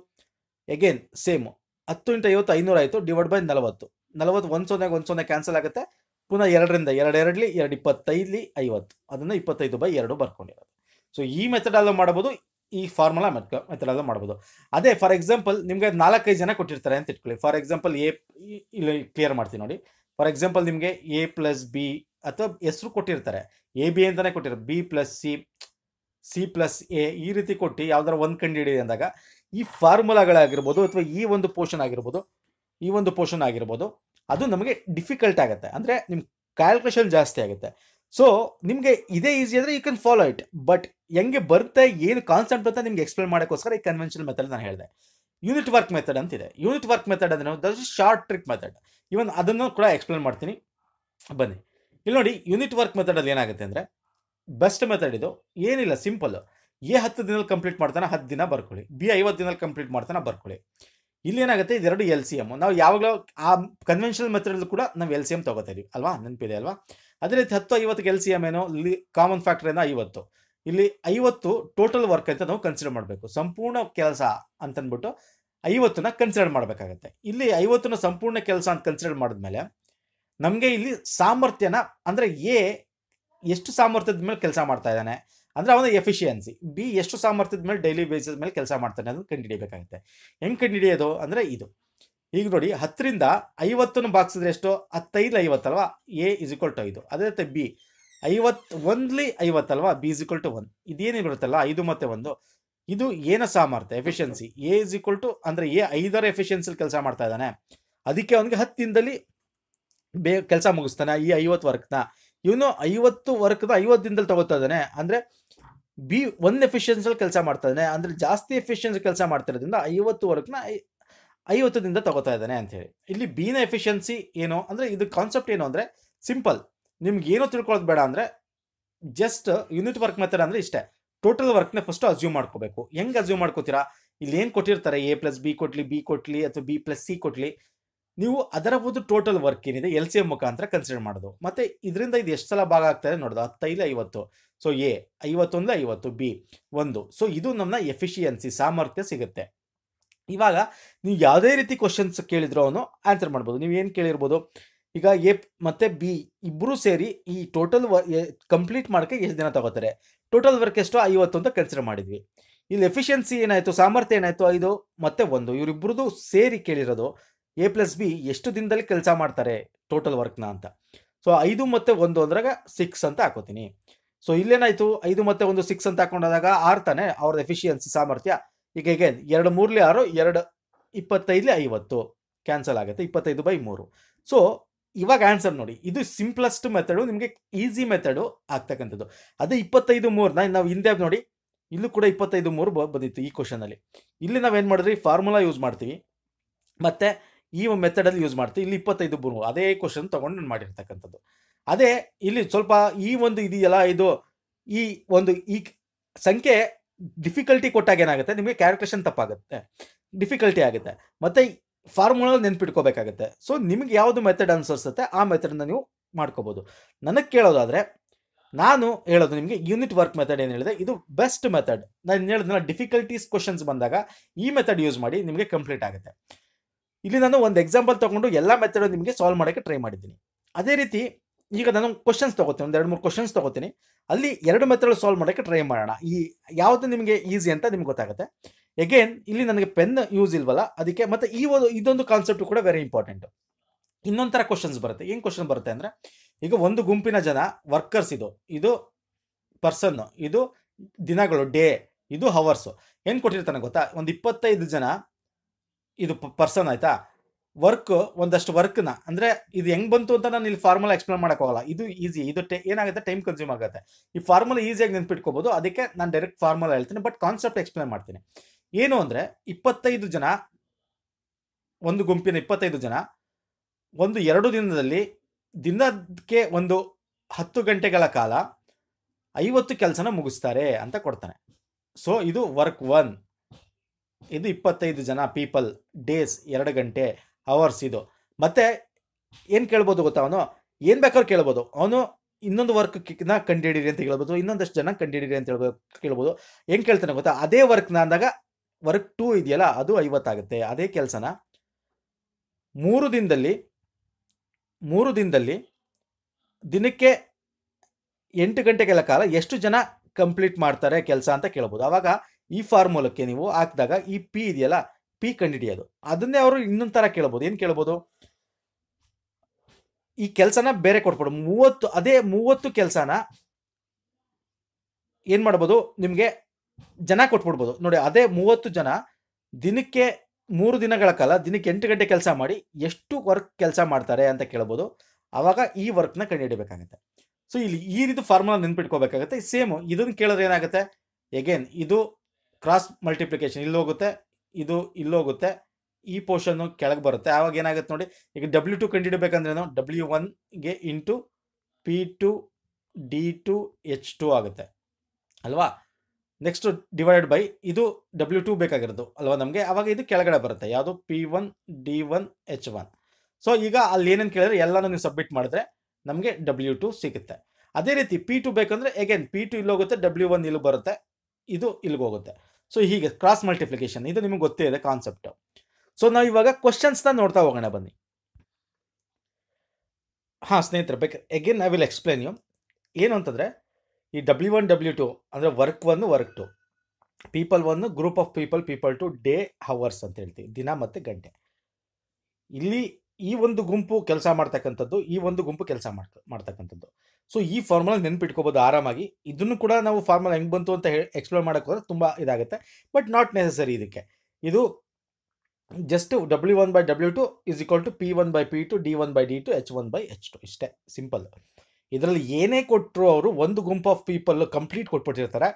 ಎಗೇನ್ ಸೇಮು ಹತ್ತು ಇಂಟು ಐವತ್ತು ಐನೂರು ಆಯಿತು ಡಿವೈಡ್ ಬೈ ನಲವತ್ತು ನಲವತ್ತು ಒಂದು ಸೊನ್ನೆಗೆ ಒಂದು ಸೊನ್ನೆ ಕ್ಯಾನ್ಸಲ್ ಆಗುತ್ತೆ ಪುನಃ ಎರಡರಿಂದ ಎರಡು ಎರಡಲಿ ಎರಡು ಇಪ್ಪತ್ತೈದಲಿ ಐವತ್ತು ಅದನ್ನು ಇಪ್ಪತ್ತೈದು ಬೈ ಎರಡು ಬರ್ಕೊಂಡಿರೋದು ಸೊ ಈ ಮೆಥಡಲ್ಲೂ ಮಾಡ್ಬೋದು ಈ ಫಾರ್ಮುಲಾ ಮೆಥ ಮೆಥಡಲ್ಲೂ ಮಾಡ್ಬೋದು ಅದೇ ಫಾರ್ ಎಕ್ಸಾಂಪಲ್ ನಿಮಗೆ ನಾಲ್ಕೈದು ಜನ ಕೊಟ್ಟಿರ್ತಾರೆ ಅಂತ ಇಟ್ಕೊಳ್ಳಿ ಫಾರ್ ಎಕ್ಸಾಂಪಲ್ ಎ ಇಲ್ಲಿ ಕ್ಲಿಯರ್ ಮಾಡ್ತೀನಿ ನೋಡಿ ಫಾರ್ ಎಕ್ಸಾಂಪಲ್ ನಿಮಗೆ ಎ ಪ್ಲಸ್ ಬಿ ಅಥವಾ ಹೆಸರು ಕೊಟ್ಟಿರ್ತಾರೆ ಎ ಬಿ ಅಂತಲೇ ಕೊಟ್ಟಿರೋದು B plus C C plus A ಈ ರೀತಿ ಕೊಟ್ಟು ಯಾವ್ದಾರ ಒಂದು ಕಂಡು ಹಿಡಿಯಿದೆ ಅಂದಾಗ ಈ ಫಾರ್ಮುಲಾಗಳಾಗಿರ್ಬೋದು ಅಥವಾ ಈ ಒಂದು ಪೋರ್ಷನ್ ಆಗಿರ್ಬೋದು ಈ ಒಂದು ಪೋರ್ಷನ್ ಆಗಿರ್ಬೋದು ಅದು ನಮಗೆ ಡಿಫಿಕಲ್ಟ್ ಆಗುತ್ತೆ ಅಂದರೆ ನಿಮ್ಮ ಕ್ಯಾಲ್ಕುಲೇಷನ್ ಜಾಸ್ತಿ ಆಗುತ್ತೆ ಸೊ ನಿಮಗೆ ಇದೇ ಈಸಿ ಅಂದರೆ you can follow it but ಹೆಂಗೆ ಬರುತ್ತೆ ಏನು ಕಾನ್ಸೆಪ್ಟ್ ಅಂತ ನಿಮ್ಗೆ ಎಕ್ಸ್ಪ್ಲೇನ್ ಮಾಡೋಕ್ಕೋಸ್ಕರ ಈ ಕನ್ವೆನ್ಷನಲ್ ಮೆಥಡ್ ನಾನು ಹೇಳಿದೆ ಯೂನಿಟ್ ವರ್ಕ್ ಮೆಥಡ್ ಅಂತಿದೆ ಯೂನಿಟ್ ವರ್ಕ್ ಮೆಥಡ್ ಅಂದರೆ that is short trick method even ಅದನ್ನು ಕೂಡ ಎಕ್ಸ್ಪ್ಲೇನ್ ಮಾಡ್ತೀನಿ ಬನ್ನಿ ಇಲ್ಲಿ ನೋಡಿ ಯೂನಿಟ್ ವರ್ಕ್ ಮೆಥಡಲ್ಲಿ ಏನಾಗುತ್ತೆ ಅಂದರೆ ಬೆಸ್ಟ್ ಮೆಥಡ್ ಇದು ಏನಿಲ್ಲ ಸಿಂಪಲ್ ಎ ಹತ್ತು ದಿನದಲ್ಲಿ ಕಂಪ್ಲೀಟ್ ಮಾಡ್ತಾನೆ ಹತ್ತು ದಿನ ಬರ್ಕೊಳ್ಳಿ ಬಿ ಐವತ್ತು ದಿನದಲ್ಲಿ ಕಂಪ್ಲೀಟ್ ಮಾಡ್ತಾನೆ ಬರ್ಕೊಳ್ಳಿ ಇಲ್ಲೇನಾಗುತ್ತೆ ಇದೆರಡು ಎಲ್ ಸಿ ಎಮ್ ನಾವು ಯಾವಾಗಲೂ ಆ ಕನ್ವೆನ್ಷನಲ್ ಮೆಥಡಲ್ಲಿ ಕೂಡ ನಾವು ಎಲ್ ಸಿ ಎಮ್ ತೊಗೋತೀವಿ ಅಲ್ವಾ ನೆನಪಿದೆ ಅಲ್ವಾ ಅದೇ ರೀತಿ ಹತ್ತು ಐವತ್ತಿಗೆ ಎಲ್ ಸಿ ಎಮ್ ಏನು ಇಲ್ಲಿ ಕಾಮನ್ ಫ್ಯಾಕ್ಟರ್ ಏನೋ ಐವತ್ತು ಇಲ್ಲಿ ಐವತ್ತು ಟೋಟಲ್ ವರ್ಕ್ ಅಂತ ನಾವು ಕನ್ಸಿಡರ್ ಮಾಡಬೇಕು ಸಂಪೂರ್ಣ ಕೆಲಸ ಅಂತಂದ್ಬಿಟ್ಟು ಐವತ್ತನ್ನ ಕನ್ಸಿಡರ್ ಮಾಡಬೇಕಾಗತ್ತೆ ಇಲ್ಲಿ ಐವತ್ತನ್ನ ಸಂಪೂರ್ಣ ಕೆಲಸ ಅಂತ ಕನ್ಸಿಡರ್ ಮಾಡಿದ್ಮೇಲೆ ನಮಗೆ ಇಲ್ಲಿ ಸಾಮರ್ಥ್ಯನ ಅಂದರೆ ಎ ಎಷ್ಟು ಸಾಮರ್ಥ್ಯದ ಮೇಲೆ ಕೆಲಸ ಮಾಡ್ತಾ ಇದ್ದಾನೆ ಅಂದರೆ ಅವನ ಎಫಿಷಿಯನ್ಸಿ ಬಿ ಎಷ್ಟು ಸಾಮರ್ಥ್ಯದ ಮೇಲೆ ಡೈಲಿ ಬೇಸಿಸ್ ಮೇಲೆ ಕೆಲಸ ಮಾಡ್ತಾನೆ ಅದನ್ನು ಕಂಡುಹಿಡಿಯಬೇಕಾಗುತ್ತೆ ಹೆಂಗೆ ಕಂಡುಹಿಡಿಯೋದು ಅಂದರೆ ಇದು ಈಗ ನೋಡಿ ಹತ್ತರಿಂದ ಐವತ್ತನ್ನು ಬಾಕ್ಸಿದ್ರೆ ಎಷ್ಟು ಹತ್ತೈದು ಐವತ್ತಲ್ವಾ ಎ ಇಕ್ವಲ್ ಟು ಐದು ಅದೇ ರೀತಿ ಬಿ ಐವತ್ತು ಒಂದ್ಲಿ ಐವತ್ತಲ್ವಾ ಬಿ ಇಕ್ವಲ್ ಟು ಒನ್ ಇದೇನು ಬರುತ್ತಲ್ಲ ಐದು ಮತ್ತೆ ಒಂದು ಇದು ಏನ ಸಾಮರ್ಥ್ಯ efficiency A is equal to ಅಂದರೆ ಎ ಐದರ ಎಫಿಷಿಯನ್ಸಿಲಿ ಕೆಲಸ ಮಾಡ್ತಾ ಇದ್ದಾನೆ ಅದಕ್ಕೆ ಅವನಿಗೆ ಹತ್ತಿಂದಲ್ಲಿ ಬೇ ಕೆಲಸ ಮುಗಿಸ್ತಾನೆ ಈ ಐವತ್ತು ವರ್ಕ್ನ ಇವನು ಐವತ್ತು ವರ್ಕ್ದ ಐವತ್ತು ದಿನದಲ್ಲಿ ತಗೋತಾ ಇದ್ದಾನೆ ಅಂದರೆ ಬಿ ಒಂದು ಎಫಿಷಿಯನ್ಸಲ್ಲಿ ಕೆಲಸ ಮಾಡ್ತಾ ಇದ್ದಾನೆ ಅಂದರೆ ಜಾಸ್ತಿ ಎಫಿಷಿಯನ್ಸಿ ಕೆಲಸ ಮಾಡ್ತಿರೋದ್ರಿಂದ ಐವತ್ತು ವರ್ಕ್ನ ಐವತ್ತು ದಿನದ ತಗೋತಾ ಇದ್ದಾನೆ ಅಂಥೇಳಿ ಇಲ್ಲಿ ಬಿನ ಎಫಿಷಿಯನ್ಸಿ ಏನು ಅಂದರೆ ಇದು ಕಾನ್ಸೆಪ್ಟ್ ಏನು ಅಂದರೆ ಸಿಂಪಲ್ ನಿಮ್ಗೆ ಏನೋ ತಿಳ್ಕೊಳ್ಳೋದು ಬೇಡ ಅಂದರೆ ಜಸ್ಟ್ ಯೂನಿಟ್ ವರ್ಕ್ ಮೆಥಡ್ ಅಂದರೆ ಇಷ್ಟೇ ಟೋಟಲ್ ವರ್ಕ್ನ ಫಸ್ಟು ಅಸ್ಯೂಮ್ ಮಾಡ್ಕೋಬೇಕು ಹೆಂಗೆ ಅಸ್ಯೂಮ್ ಮಾಡ್ಕೋತೀರಾ ಇಲ್ಲಿ ಏನು ಕೊಟ್ಟಿರ್ತಾರೆ ಎ ಪ್ಲಸ್ ಬಿ ಕೊಟ್ಲಿ ಬಿ ಕೊಟ್ಲಿ ಅಥವಾ ಬಿ ಪ್ಲಸ್ ಸಿ ಕೊಟ್ಲಿ ನೀವು ಅದರ ಒಂದು ಟೋಟಲ್ ವರ್ಕ್ ಏನಿದೆ ಎಲ್ ಸಿ ಎಂ ಮುಖಾಂತರ ಕನ್ಸಿಡರ್ ಮಾಡೋದು ಮತ್ತೆ ಇದರಿಂದ ಇದು ಎಷ್ಟು ಸಲ ಭಾಗ ಆಗ್ತದೆ ನೋಡೋದು ಹತ್ತೈದು ಐವತ್ತು ಸೊ ಎ ಐವತ್ತೊಂದು ಐವತ್ತು ಬಿ ಒಂದು ಸೊ ಇದು ನಮ್ಮ ಎಫಿಷಿಯನ್ಸಿ ಸಾಮರ್ಥ್ಯ ಸಿಗುತ್ತೆ ಇವಾಗ ನೀವು ಯಾವುದೇ ರೀತಿ ಕ್ವಶನ್ಸ್ ಕೇಳಿದ್ರು ಅವನು ಆನ್ಸರ್ ಮಾಡ್ಬೋದು ನೀವು ಏನು ಕೇಳಿರ್ಬೋದು ಈಗ ಎ ಮತ್ತೆ ಬಿ ಇಬ್ಬರೂ ಸೇರಿ ಈ ಟೋಟಲ್ ವರ್ ಕಂಪ್ಲೀಟ್ ಮಾಡೋಕ್ಕೆ ಎಷ್ಟು ದಿನ ತಗೋತಾರೆ ಟೋಟಲ್ ವರ್ಕ್ ಎಷ್ಟು ಐವತ್ತು ಅಂತ ಕನ್ಸಿಡರ್ ಮಾಡಿದ್ವಿ ಇಲ್ಲಿ ಎಫಿಷಿಯನ್ಸಿ ಏನಾಯಿತು ಸಾಮರ್ಥ್ಯ ಏನಾಯಿತು ಐದು ಮತ್ತೆ ಒಂದು ಇವರಿಬ್ಬರದು ಸೇರಿ ಕೇಳಿರೋದು ಎ ಪ್ಲಸ್ ಬಿ ಎಷ್ಟು ದಿನದಲ್ಲಿ ಕೆಲಸ ಮಾಡ್ತಾರೆ ಟೋಟಲ್ ವರ್ಕ್ನ ಅಂತ ಸೊ ಐದು ಮತ್ತು ಒಂದು ಅಂದ್ರಾಗ ಸಿಕ್ಸ್ ಅಂತ ಹಾಕೋತೀನಿ ಸೊ ಇಲ್ಲೇನಾಯಿತು ಐದು ಮತ್ತು ಒಂದು ಸಿಕ್ಸ್ ಅಂತ ಹಾಕೊಂಡಾಗ ಆರು ತಾನೆ ಅವ್ರದ್ದು ಎಫಿಷಿಯನ್ಸಿ ಸಾಮರ್ಥ್ಯ ಈಗ ಎಗೇನ್ ಎರಡು ಮೂರಲಿ ಆರು ಎರಡು ಇಪ್ಪತ್ತೈದಲಿ ಐವತ್ತು ಕ್ಯಾನ್ಸಲ್ ಆಗುತ್ತೆ ಇಪ್ಪತ್ತೈದು ಬೈ ಮೂರು ಸೊ ಇವಾಗ ಆನ್ಸರ್ ನೋಡಿ ಇದು ಸಿಂಪ್ಲೆಸ್ಟ್ ಮೆಥಡು ನಿಮಗೆ ಈಸಿ ಮೆಥಡು ಆಗ್ತಕ್ಕಂಥದ್ದು ಅದೇ ಇಪ್ಪತ್ತೈದು ಮೂರನ್ನ ನಾವು ಹಿಂದೆ ನೋಡಿ ಇಲ್ಲೂ ಕೂಡ ಇಪ್ಪತ್ತೈದು ಮೂರು ಬಂದಿತ್ತು ಈ ಕ್ವಶನಲ್ಲಿ ಇಲ್ಲಿ ನಾವೇನು ಮಾಡಿದ್ರಿ ಫಾರ್ಮುಲಾ ಯೂಸ್ ಮಾಡ್ತೀವಿ ಮತ್ತು ಈ ಮೆಥಡಲ್ಲಿ ಯೂಸ್ ಮಾಡ್ತೀವಿ ಇಲ್ಲಿ ಇಪ್ಪತ್ತೈದು ಬುರು ಅದೇ ಕ್ವಶನ್ ತೊಗೊಂಡು ನಾನು ಮಾಡಿರ್ತಕ್ಕಂಥದ್ದು ಅದೇ ಇಲ್ಲಿ ಸ್ವಲ್ಪ ಈ ಒಂದು ಇದೆಯಲ್ಲ ಇದು ಈ ಒಂದು ಈ ಸಂಖ್ಯೆ ಡಿಫಿಕಲ್ಟಿ ಕೊಟ್ಟಾಗ ಏನಾಗುತ್ತೆ ನಿಮಗೆ ಕ್ಯಾಲ್ಕುಲೇಷನ್ ತಪ್ಪಾಗುತ್ತೆ ಡಿಫಿಕಲ್ಟಿ ಆಗುತ್ತೆ ಮತ್ತು ಫಾರ್ಮುಲಲ್ಲಿ ನೆನ್ಪಿಟ್ಕೋಬೇಕಾಗುತ್ತೆ ಸೊ ನಿಮ್ಗೆ ಯಾವುದು ಮೆಥಡ್ ಅನ್ಸರ್ಸುತ್ತೆ ಆ ಮೆಥಡನ್ನ ನೀವು ಮಾಡ್ಕೋಬೋದು ನನಗೆ ಕೇಳೋದಾದರೆ ನಾನು ಹೇಳೋದು ನಿಮಗೆ ಯೂನಿಟ್ ವರ್ಕ್ ಮೆಥಡ್ ಏನು ಹೇಳಿದೆ ಇದು ಬೆಸ್ಟ್ ಮೆಥಡ್ ನಾನು ಹೇಳಿದ್ನಲ್ಲ ಡಿಫಿಕಲ್ಟೀಸ್ ಕ್ವಶನ್ಸ್ ಬಂದಾಗ ಈ ಮೆಥಡ್ ಯೂಸ್ ಮಾಡಿ ನಿಮಗೆ ಕಂಪ್ಲೀಟ್ ಆಗುತ್ತೆ ಇಲ್ಲಿ ನಾನು ಒಂದು ಎಕ್ಸಾಂಪಲ್ ತೊಗೊಂಡು ಎಲ್ಲ ಮೆಥಡ್ ನಿಮಗೆ ಸಾಲ್ವ್ ಮಾಡೋಕ್ಕೆ ಟ್ರೈ ಮಾಡಿದ್ದೀನಿ ಅದೇ ರೀತಿ ಈಗ ನಾನು ಕ್ವಶನ್ಸ್ ತಗೋತೀನಿ ಒಂದು ಎರಡು ಮೂರು ಕ್ವಶನ್ಸ್ ತೊಗೋತೀನಿ ಅಲ್ಲಿ ಎರಡು ಮೆಥಡ್ ಸಾಲ್ವ್ ಮಾಡೋಕ್ಕೆ ಟ್ರೈ ಮಾಡೋಣ ಈ ಯಾವುದು ನಿಮಗೆ ಈಸಿ ಅಂತ ನಿಮ್ಗೆ ಗೊತ್ತಾಗುತ್ತೆ ಎಗೇನ್ ಇಲ್ಲಿ ನನಗೆ ಪೆನ್ ಯೂಸ್ ಇಲ್ವಲ್ಲ ಅದಕ್ಕೆ ಮತ್ತು ಈ ಒಂದು ಇದೊಂದು ಕಾನ್ಸೆಪ್ಟು ಕೂಡ ವೆರಿ ಇಂಪಾರ್ಟೆಂಟು ಥರ ಕ್ವಶನ್ಸ್ ಬರುತ್ತೆ ಏನು ಕ್ವಶನ್ ಬರುತ್ತೆ ಅಂದರೆ ಈಗ ಒಂದು ಗುಂಪಿನ ಜನ ವರ್ಕರ್ಸ್ ಇದು ಇದು ಪರ್ಸನ್ ಇದು ದಿನಗಳು ಡೇ ಇದು ಹವರ್ಸು ಏನು ಕೊಟ್ಟಿರ್ತಾನೆ ಗೊತ್ತಾ ಒಂದು ಇಪ್ಪತ್ತೈದು ಜನ ಇದು ಪರ್ಸನ್ ಆಯ್ತಾ ವರ್ಕ್ ಒಂದಷ್ಟು ವರ್ಕ್ನ ಅಂದ್ರೆ ಇದು ಹೆಂಗ್ ಬಂತು ಅಂತ ನಾನು ಇಲ್ಲಿ ಫಾರ್ಮುಲಾ ಎಕ್ಸ್ಪ್ಲೇನ್ ಹೋಗಲ್ಲ ಇದು ಈಸಿ ಇದು ಏನಾಗುತ್ತೆ ಟೈಮ್ ಕನ್ಸ್ಯೂಮ್ ಆಗುತ್ತೆ ಈ ಫಾರ್ಮುಲಾ ಈಸಿಯಾಗಿ ನೆನ್ಪಿಟ್ಕೋಬಹುದು ಅದಕ್ಕೆ ನಾನು ಡೈರೆಕ್ಟ್ ಫಾರ್ಮುಲಾ ಹೇಳ್ತೀನಿ ಬಟ್ ಕಾನ್ಸೆಪ್ಟ್ ಎಕ್ಸ್ಪ್ಲೇನ್ ಮಾಡ್ತೀನಿ ಏನು ಅಂದ್ರೆ ಇಪ್ಪತ್ತೈದು ಜನ ಒಂದು ಗುಂಪಿನ ಇಪ್ಪತ್ತೈದು ಜನ ಒಂದು ಎರಡು ದಿನದಲ್ಲಿ ದಿನಕ್ಕೆ ಒಂದು ಹತ್ತು ಗಂಟೆಗಳ ಕಾಲ ಐವತ್ತು ಕೆಲಸನ ಮುಗಿಸ್ತಾರೆ ಅಂತ ಕೊಡ್ತಾನೆ ಸೊ ಇದು ವರ್ಕ್ ಒನ್ ಇದು ಇಪ್ಪತ್ತೈದು ಜನ ಪೀಪಲ್ ಡೇಸ್ ಎರಡು ಗಂಟೆ ಅವರ್ಸ್ ಇದು ಮತ್ತು ಏನು ಕೇಳ್ಬೋದು ಗೊತ್ತಾ ಅವನು ಏನು ಬೇಕಾದ್ರೂ ಕೇಳ್ಬೋದು ಅವನು ಇನ್ನೊಂದು ವರ್ಕ್ನ ಕಂಡುಹಿಡೀರಿ ಅಂತ ಹೇಳ್ಬೋದು ಇನ್ನೊಂದಷ್ಟು ಜನ ಕಂಡುಹಿಡೀರಿ ಅಂತ ಹೇಳ್ಬೋದು ಕೇಳ್ಬೋದು ಹೆಂಗೆ ಕೇಳ್ತಾನೆ ಗೊತ್ತಾ ಅದೇ ವರ್ಕ್ನ ಅಂದಾಗ ವರ್ಕ್ ಟೂ ಇದೆಯಲ್ಲ ಅದು ಐವತ್ತಾಗುತ್ತೆ ಅದೇ ಕೆಲಸನ ಮೂರು ದಿನದಲ್ಲಿ ಮೂರು ದಿನದಲ್ಲಿ ದಿನಕ್ಕೆ ಎಂಟು ಗಂಟೆಗಳ ಕಾಲ ಎಷ್ಟು ಜನ ಕಂಪ್ಲೀಟ್ ಮಾಡ್ತಾರೆ ಕೆಲಸ ಅಂತ ಕೇಳ್ಬೋದು ಆವಾಗ ಈ ಫಾರ್ಮುಲಕ್ಕೆ ನೀವು ಹಾಕಿದಾಗ ಈ ಪಿ ಇದೆಯಲ್ಲ ಪಿ ಕಂಡುಹಿಡಿಯೋದು ಅದನ್ನೇ ಅವರು ಇನ್ನೊಂದು ಥರ ಕೇಳ್ಬೋದು ಏನು ಕೇಳ್ಬೋದು ಈ ಕೆಲಸನ ಬೇರೆ ಕೊಟ್ಬಿಡು ಮೂವತ್ತು ಅದೇ ಮೂವತ್ತು ಕೆಲಸನ ಏನು ಮಾಡ್ಬೋದು ನಿಮಗೆ ಜನ ಕೊಟ್ಬಿಡ್ಬೋದು ನೋಡಿ ಅದೇ ಮೂವತ್ತು ಜನ ದಿನಕ್ಕೆ ಮೂರು ದಿನಗಳ ಕಾಲ ದಿನಕ್ಕೆ ಎಂಟು ಗಂಟೆ ಕೆಲಸ ಮಾಡಿ ಎಷ್ಟು ವರ್ಕ್ ಕೆಲಸ ಮಾಡ್ತಾರೆ ಅಂತ ಕೇಳ್ಬೋದು ಆವಾಗ ಈ ವರ್ಕ್ನ ಕಂಡುಹಿಡಬೇಕಾಗುತ್ತೆ ಸೊ ಇಲ್ಲಿ ಈ ರೀತಿ ಫಾರ್ಮುಲಾ ನೆನ್ಪಿಟ್ಕೋಬೇಕಾಗುತ್ತೆ ಸೇಮ್ ಇದನ್ನು ಕೇಳಿದ್ರೆ ಏನಾಗುತ್ತೆ ಎಗೇನ್ ಇದು ಕ್ರಾಸ್ ಮಲ್ಟಿಪ್ಲಿಕೇಶನ್ ಇಲ್ಲೋಗುತ್ತೆ ಇದು ಇಲ್ಲೋಗುತ್ತೆ ಈ ಪೋರ್ಷನ್ನು ಕೆಳಗೆ ಬರುತ್ತೆ ಆವಾಗ ಏನಾಗುತ್ತೆ ನೋಡಿ ಈಗ ಡಬ್ಲ್ಯೂ ಟು ಕಂಡುಹಿಡಬೇಕಂದ್ರೇನು ಡಬ್ಲ್ಯೂ ಒನ್ಗೆ into P two D two H two ಆಗುತ್ತೆ ಅಲ್ವಾ ನೆಕ್ಸ್ಟ್ ಡಿವೈಡೆಡ್ ಬೈ ಇದು ಡಬ್ಲ್ಯೂ ಟೂ ಬೇಕಾಗಿರೋದು ಅಲ್ವಾ ನಮಗೆ ಆವಾಗ ಇದು ಕೆಳಗಡೆ ಬರುತ್ತೆ ಯಾವುದು P one D one H one so ಈಗ ಅಲ್ಲಿ ಏನೇನು ಕೇಳಿದ್ರೆ ಎಲ್ಲನೂ ನೀವು ಸಬ್ಮಿಟ್ ಮಾಡಿದ್ರೆ ನಮಗೆ ಡಬ್ಲ್ಯೂ ಟು ಸಿಗುತ್ತೆ ಅದೇ ರೀತಿ ಪಿ ಟು ಬೇಕಂದರೆ ಎಗೇನ್ ಪಿ ಟು ಇಲ್ಲೋಗುತ್ತೆ ಡಬ್ಲ್ಯೂ ಒನ್ ಇಲ್ಲಿ ಬರುತ್ತೆ ಇದು ಹೋಗುತ್ತೆ ಸೊ ಹೀಗೆ ಕ್ರಾಸ್ ಮಲ್ಟಿಪ್ಲಿಕೇಶನ್ ಇದು ನಿಮಗೆ ಗೊತ್ತೇ ಇದೆ ಕಾನ್ಸೆಪ್ಟ್ ಸೊ ನಾವು ಇವಾಗ ಕ್ವಶನ್ಸ್ನ ನೋಡ್ತಾ ಹೋಗೋಣ ಬನ್ನಿ ಹಾಂ ಸ್ನೇಹಿತರೆ ಬೇಕು again I will explain you ಏನು ಅಂತಂದರೆ ಈ ಡಬ್ಲ್ಯೂ ಒನ್ ಡಬ್ಲ್ಯೂ ಟು ಅಂದರೆ work one work two people one group of people people two day hours ಅಂತ ಹೇಳ್ತೀವಿ ದಿನ ಮತ್ತು ಗಂಟೆ ಇಲ್ಲಿ ಈ ಒಂದು ಗುಂಪು ಕೆಲಸ ಮಾಡ್ತಕ್ಕಂಥದ್ದು ಈ ಒಂದು ಗುಂಪು ಕೆಲಸ ಮಾಡ್ತ ಮಾಡ್ತಕ್ಕಂಥದ್ದು ಸೊ ಈ ಫಾರ್ಮುಲಾ ನೆನ್ಪಿಟ್ಕೋಬೋದು ಆರಾಮಾಗಿ ಇದನ್ನು ಕೂಡ ನಾವು ಫಾರ್ಮುಲಾ ಹೆಂಗೆ ಬಂತು ಅಂತ ಹೇಳಿ ಎಕ್ಸ್ಪ್ಲೋರ್ ಮಾಡೋಕ್ಕೆ ಹೋದ್ರೆ ತುಂಬ ಇದಾಗುತ್ತೆ ಬಟ್ ನಾಟ್ ನೆಸಸರಿ ಇದಕ್ಕೆ ಇದು just W one by W two is equal to P one by P two D one by D two H one by H two ಇಷ್ಟೇ ಸಿಂಪಲ್ ಇದರಲ್ಲಿ ಏನೇ ಕೊಟ್ಟರು ಅವರು ಒಂದು ಗುಂಪು ಆಫ್ ಪೀಪಲ್ ಕಂಪ್ಲೀಟ್ ಕೊಟ್ಬಿಟ್ಟಿರ್ತಾರೆ